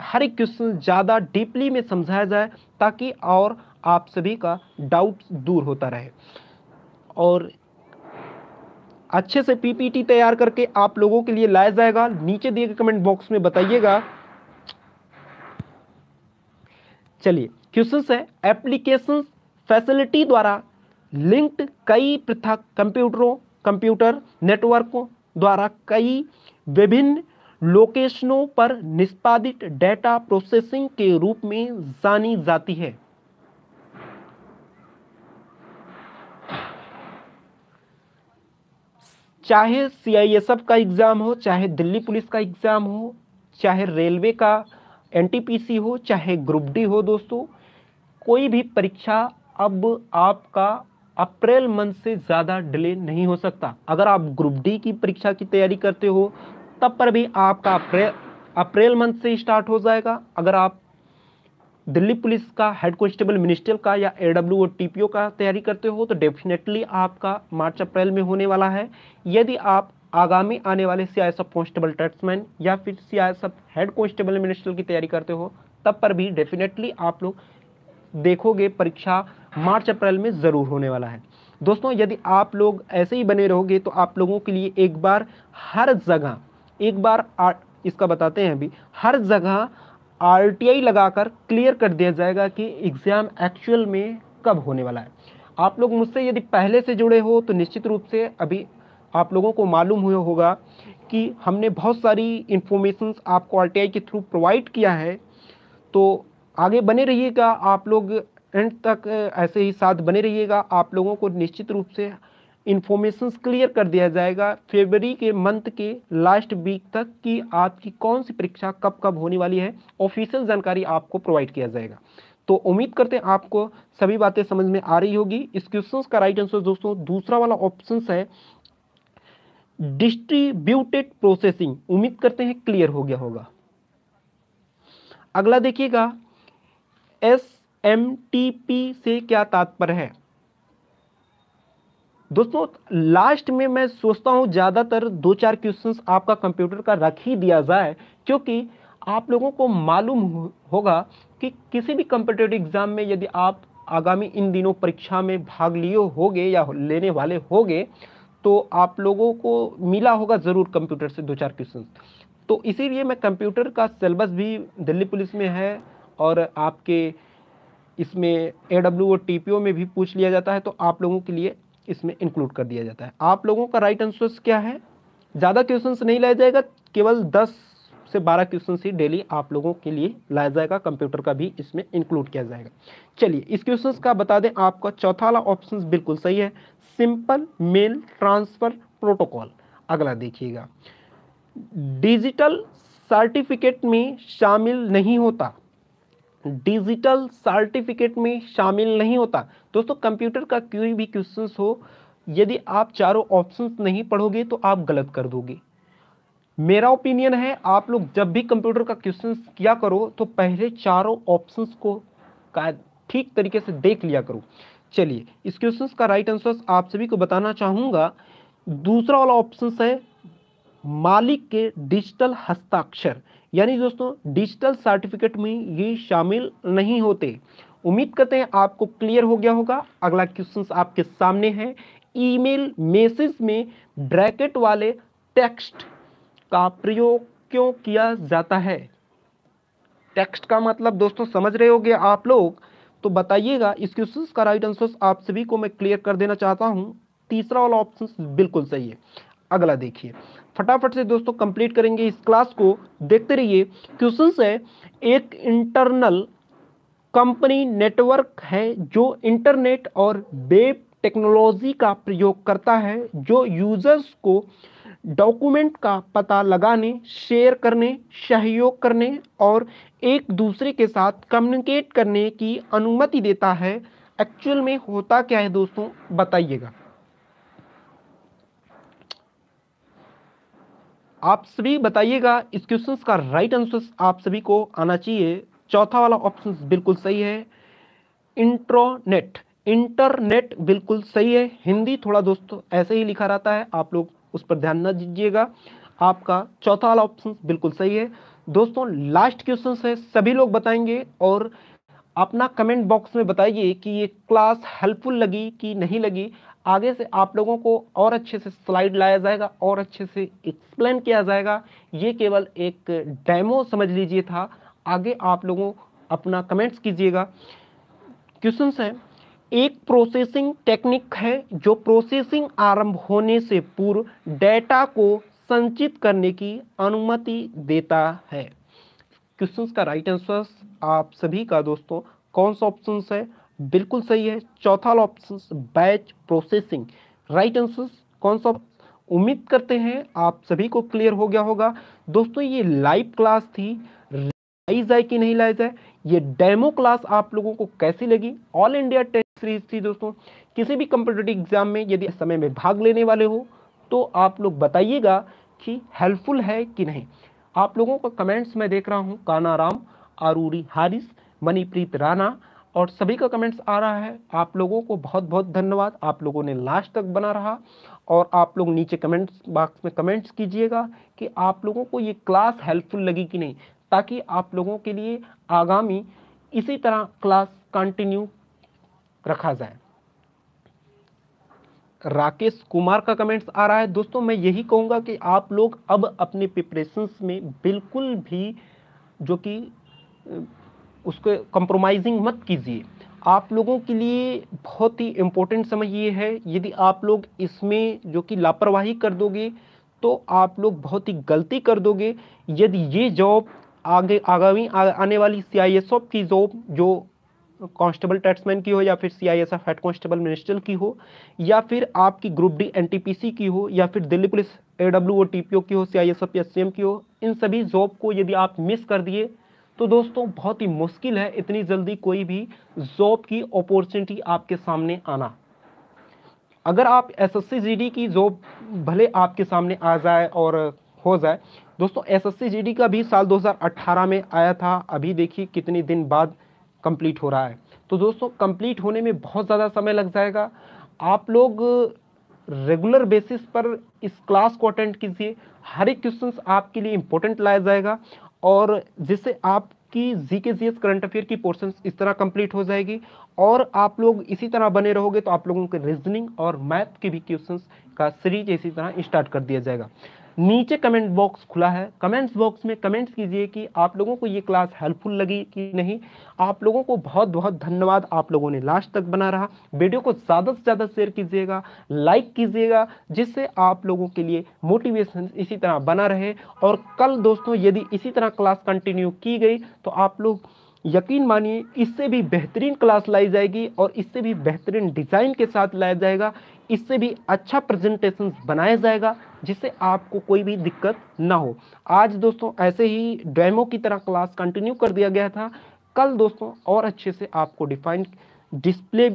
हर एक क्वेश्चन ज़्यादा डीपली में समझाया जाए ताकि और आप सभी का डाउट दूर होता रहे और अच्छे से पीपीटी तैयार करके आप लोगों के लिए लाया जाएगा नीचे दिए गए कमेंट बॉक्स में बताइएगा चलिए क्वेश्चन है एप्लीकेशंस फैसिलिटी द्वारा लिंक्ड कई पृथक कंप्यूटरों कंप्यूटर नेटवर्कों द्वारा कई विभिन्न लोकेशनों पर निष्पादित डेटा प्रोसेसिंग के रूप में जानी जाती है चाहे सीआईएसएफ का एग्ज़ाम हो चाहे दिल्ली पुलिस का एग्ज़ाम हो चाहे रेलवे का एनटीपीसी हो चाहे ग्रुप डी हो दोस्तों कोई भी परीक्षा अब आपका अप्रैल मंथ से ज़्यादा डिले नहीं हो सकता अगर आप ग्रुप डी की परीक्षा की तैयारी करते हो तब पर भी आपका अप्रैल अप्रैल मंथ से स्टार्ट हो जाएगा अगर आप दिल्ली पुलिस का हेड कॉन्स्टेबल मिनिस्टर का या ए डब्ल्यू और टी का तैयारी करते हो तो डेफिनेटली आपका मार्च अप्रैल में होने वाला है यदि आप आगामी आने वाले C I S F constable tradesman या फिर C I S F head constable minister की तैयारी करते हो तब पर भी डेफिनेटली आप लोग देखोगे परीक्षा मार्च अप्रैल में ज़रूर होने वाला है दोस्तों यदि आप लोग ऐसे ही बने रहोगे तो आप लोगों के लिए एक बार हर जगह एक बार आ, इसका बताते हैं अभी हर जगह आर लगाकर क्लियर कर दिया जाएगा कि एग्ज़ाम एक्चुअल में कब होने वाला है आप लोग मुझसे यदि पहले से जुड़े हो तो निश्चित रूप से अभी आप लोगों को मालूम हुआ होगा कि हमने बहुत सारी इन्फॉर्मेशन आपको आर के थ्रू प्रोवाइड किया है तो आगे बने रहिएगा आप लोग एंड तक ऐसे ही साथ बने रहिएगा आप लोगों को निश्चित रूप से इन्फॉर्मेशन क्लियर कर दिया जाएगा फरवरी के मंथ के लास्ट वीक तक कि आपकी कौन सी परीक्षा कब कब होने वाली है ऑफिशियल जानकारी आपको प्रोवाइड किया जाएगा तो उम्मीद करते हैं आपको सभी बातें समझ में आ रही होगी इस क्वेश्चन का राइट आंसर दोस्तों दूसरा वाला ऑप्शन है डिस्ट्रीब्यूटेड प्रोसेसिंग उम्मीद करते हैं क्लियर हो गया होगा अगला देखिएगा एस एम टी पी से क्या तात्पर्य है दोस्तों लास्ट में मैं सोचता हूं ज़्यादातर दो चार क्वेश्चंस आपका कंप्यूटर का रख ही दिया जाए क्योंकि आप लोगों को मालूम होगा कि किसी भी कंपिटेटिव एग्ज़ाम में यदि आप आगामी इन दिनों परीक्षा में भाग लिए होगे या लेने वाले होगे तो आप लोगों को मिला होगा ज़रूर कंप्यूटर से दो चार क्वेश्चन तो इसीलिए मैं कंप्यूटर का सिलेबस भी दिल्ली पुलिस में है और आपके इसमें ए डब्ल्यू और टी में भी पूछ लिया जाता है तो आप लोगों के लिए इसमें इंक्लूड कर दिया जाता है आप लोगों का राइट आंसर क्या है ज़्यादा क्वेश्चन नहीं लाया जाएगा केवल दस से बारह क्वेश्चन ही डेली आप लोगों के लिए लाया जाएगा कंप्यूटर का भी इसमें इंक्लूड किया जाएगा चलिए इस क्वेश्चन का बता दें आपका चौथा वाला ऑप्शन बिल्कुल सही है सिंपल मेल ट्रांसफ़र प्रोटोकॉल अगला देखिएगा डिजिटल सर्टिफिकेट में शामिल नहीं होता डिजिटल सर्टिफिकेट में शामिल नहीं होता दोस्तों कंप्यूटर का कोई भी क्वेश्चन हो यदि आप चारों ऑप्शंस नहीं पढ़ोगे तो आप गलत कर दोगे मेरा ओपिनियन है आप लोग जब भी कंप्यूटर का क्वेश्चन किया करो तो पहले चारों ऑप्शंस को का ठीक तरीके से देख लिया करो चलिए इस क्वेश्चन का राइट आंसर आप सभी को बताना चाहूँगा दूसरा वाला ऑप्शन है मालिक के डिजिटल हस्ताक्षर यानी दोस्तों डिजिटल सर्टिफिकेट में ये शामिल नहीं होते उम्मीद करते हैं आपको क्लियर हो गया होगा अगला क्वेश्चन आपके सामने है ईमेल मैसेज में ब्रैकेट वाले टेक्स्ट का प्रयोग क्यों किया जाता है टेक्स्ट का मतलब दोस्तों समझ रहे होगे आप लोग तो बताइएगा इस क्वेश्चन का राइट आंसर आप सभी को मैं क्लियर कर देना चाहता हूं तीसरा वाला ऑप्शन बिल्कुल सही है अगला देखिए फटाफट से दोस्तों कंप्लीट करेंगे इस क्लास को देखते रहिए क्वेश्चन है एक इंटरनल कंपनी नेटवर्क है जो इंटरनेट और वेब टेक्नोलॉजी का प्रयोग करता है जो यूजर्स को डॉक्यूमेंट का पता लगाने शेयर करने सहयोग करने और एक दूसरे के साथ कम्युनिकेट करने की अनुमति देता है एक्चुअल में होता क्या है दोस्तों बताइएगा आप सभी बताइएगा इस क्वेश्चन का राइट आंसर आप सभी को आना चाहिए चौथा वाला ऑप्शन बिल्कुल सही है इंट्रोनेट इंटरनेट बिल्कुल सही है हिंदी थोड़ा दोस्तों ऐसे ही लिखा रहता है आप लोग उस पर ध्यान न दीजिएगा आपका चौथा वाला ऑप्शन बिल्कुल सही है दोस्तों लास्ट क्वेश्चन है सभी लोग बताएंगे और अपना कमेंट बॉक्स में बताइए कि ये क्लास हेल्पफुल लगी कि नहीं लगी आगे से आप लोगों को और अच्छे से स्लाइड लाया जाएगा और अच्छे से एक्सप्लेन किया जाएगा ये केवल एक डेमो समझ लीजिए था आगे आप लोगों अपना कमेंट्स कीजिएगा क्वेश्चन है एक प्रोसेसिंग टेक्निक है जो प्रोसेसिंग आरंभ होने से पूर्व डेटा को संचित करने की अनुमति देता है क्वेश्चंस का राइट आंसर आप सभी का दोस्तों कौन सा ऑप्शन है बिल्कुल सही है चौथा option batch processing right answer कौन सा उम्मीद करते हैं आप सभी को क्लियर हो गया होगा दोस्तों ये लाइव क्लास थी लाई जाए कि नहीं लाई जाए ये डेमो क्लास आप लोगों को कैसी लगी ऑल इंडिया टेस्ट सीरीज थी दोस्तों किसी भी कंपिटेटिव एग्जाम में यदि समय में भाग लेने वाले हो तो आप लोग बताइएगा कि हेल्पफुल है कि नहीं आप लोगों का कमेंट्स मैं देख रहा हूँ काना राम आरूरी हारिस मनीप्रीत राणा और सभी का कमेंट्स आ रहा है आप लोगों को बहुत बहुत धन्यवाद आप लोगों ने लास्ट तक बना रहा और आप लोग नीचे कमेंट्स बॉक्स में कमेंट्स कीजिएगा कि आप लोगों को ये क्लास हेल्पफुल लगी कि नहीं ताकि आप लोगों के लिए आगामी इसी तरह क्लास कंटिन्यू रखा जाए राकेश कुमार का कमेंट्स आ रहा है दोस्तों मैं यही कहूँगा कि आप लोग अब अपने प्रिपरेशंस में बिल्कुल भी जो कि उसको कंप्रोमाइजिंग मत कीजिए आप लोगों के लिए बहुत ही इम्पोर्टेंट समय ये है यदि आप लोग इसमें जो कि लापरवाही कर दोगे तो आप लोग बहुत ही गलती कर दोगे यदि ये जॉब आगे आगामी आने वाली सी आई एस की जॉब जो कांस्टेबल टैक्समैन की हो या फिर C I S F head constable minister की हो या फिर आपकी group D N T P C की हो या फिर Delhi police A W O T P O की हो C I S F S C M की हो इन सभी जॉब को यदि आप मिस कर दिए तो दोस्तों बहुत ही मुश्किल है इतनी जल्दी कोई भी जॉब की अपॉर्चुनिटी आपके सामने आना अगर आप एसएससी जीडी की जॉब भले आपके सामने आ जाए और हो जाए दोस्तों एसएससी जीडी का भी साल 2018 में आया था अभी देखिए कितने दिन बाद कंप्लीट हो रहा है तो दोस्तों कंप्लीट होने में बहुत ज़्यादा समय लग जाएगा आप लोग रेगुलर बेसिस पर इस क्लास को अटेंड कीजिए हर एक क्वेश्चन आपके लिए इम्पोर्टेंट लाया जाएगा और जिससे आपकी G K G S current affair की पोर्शन इस तरह कंप्लीट हो जाएगी और आप लोग इसी तरह बने रहोगे तो आप लोगों के रीजनिंग और मैथ के भी क्वेश्चंस का सीरीज इसी तरह स्टार्ट कर दिया जाएगा नीचे कमेंट बॉक्स खुला है कमेंट्स बॉक्स में कमेंट्स कीजिए कि आप लोगों को ये क्लास हेल्पफुल लगी कि नहीं आप लोगों को बहुत बहुत धन्यवाद आप लोगों ने लास्ट तक बना रहा वीडियो को ज़्यादा से ज़्यादा शेयर कीजिएगा लाइक कीजिएगा जिससे आप लोगों के लिए मोटिवेशन इसी तरह बना रहे और कल दोस्तों यदि इसी तरह क्लास कंटिन्यू की गई तो आप लोग यकीन मानिए इससे भी बेहतरीन क्लास लाई जाएगी और इससे भी बेहतरीन डिज़ाइन के साथ लाया जाएगा इससे भी अच्छा प्रेजेंटेशन बनाया जाएगा जिससे आपको कोई भी दिक्कत ना हो आज दोस्तों ऐसे ही डेमो की तरह क्लास कंटिन्यू कर दिया गया था कल दोस्तों और अच्छे से आपको डिफाइन डिस्प्ले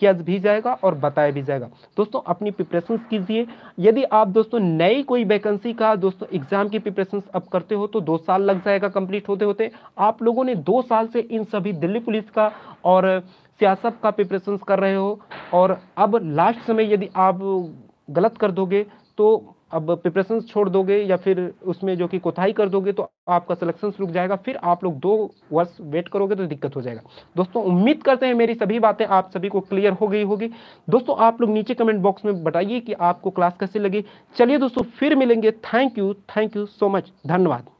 किया भी जाएगा और बताया भी जाएगा दोस्तों अपनी प्रिपरेशन कीजिए यदि आप दोस्तों नई कोई वैकेंसी का दोस्तों एग्जाम की प्रिपरेशन अब करते हो तो दो साल लग जाएगा कंप्लीट होते होते आप लोगों ने दो साल से इन सभी दिल्ली पुलिस का और सियासत का प्रिपरेशन कर रहे हो और अब लास्ट समय यदि आप गलत कर दोगे तो अब प्रिपरेशन छोड़ दोगे या फिर उसमें जो कि कोताही कर दोगे तो आपका सिलेक्शन रुक जाएगा फिर आप लोग दो वर्ष वेट करोगे तो दिक्कत हो जाएगा दोस्तों उम्मीद करते हैं मेरी सभी बातें आप सभी को क्लियर हो गई होगी दोस्तों आप लोग नीचे कमेंट बॉक्स में बताइए कि आपको क्लास कैसे लगी चलिए दोस्तों फिर मिलेंगे thank you thank you so much धन्यवाद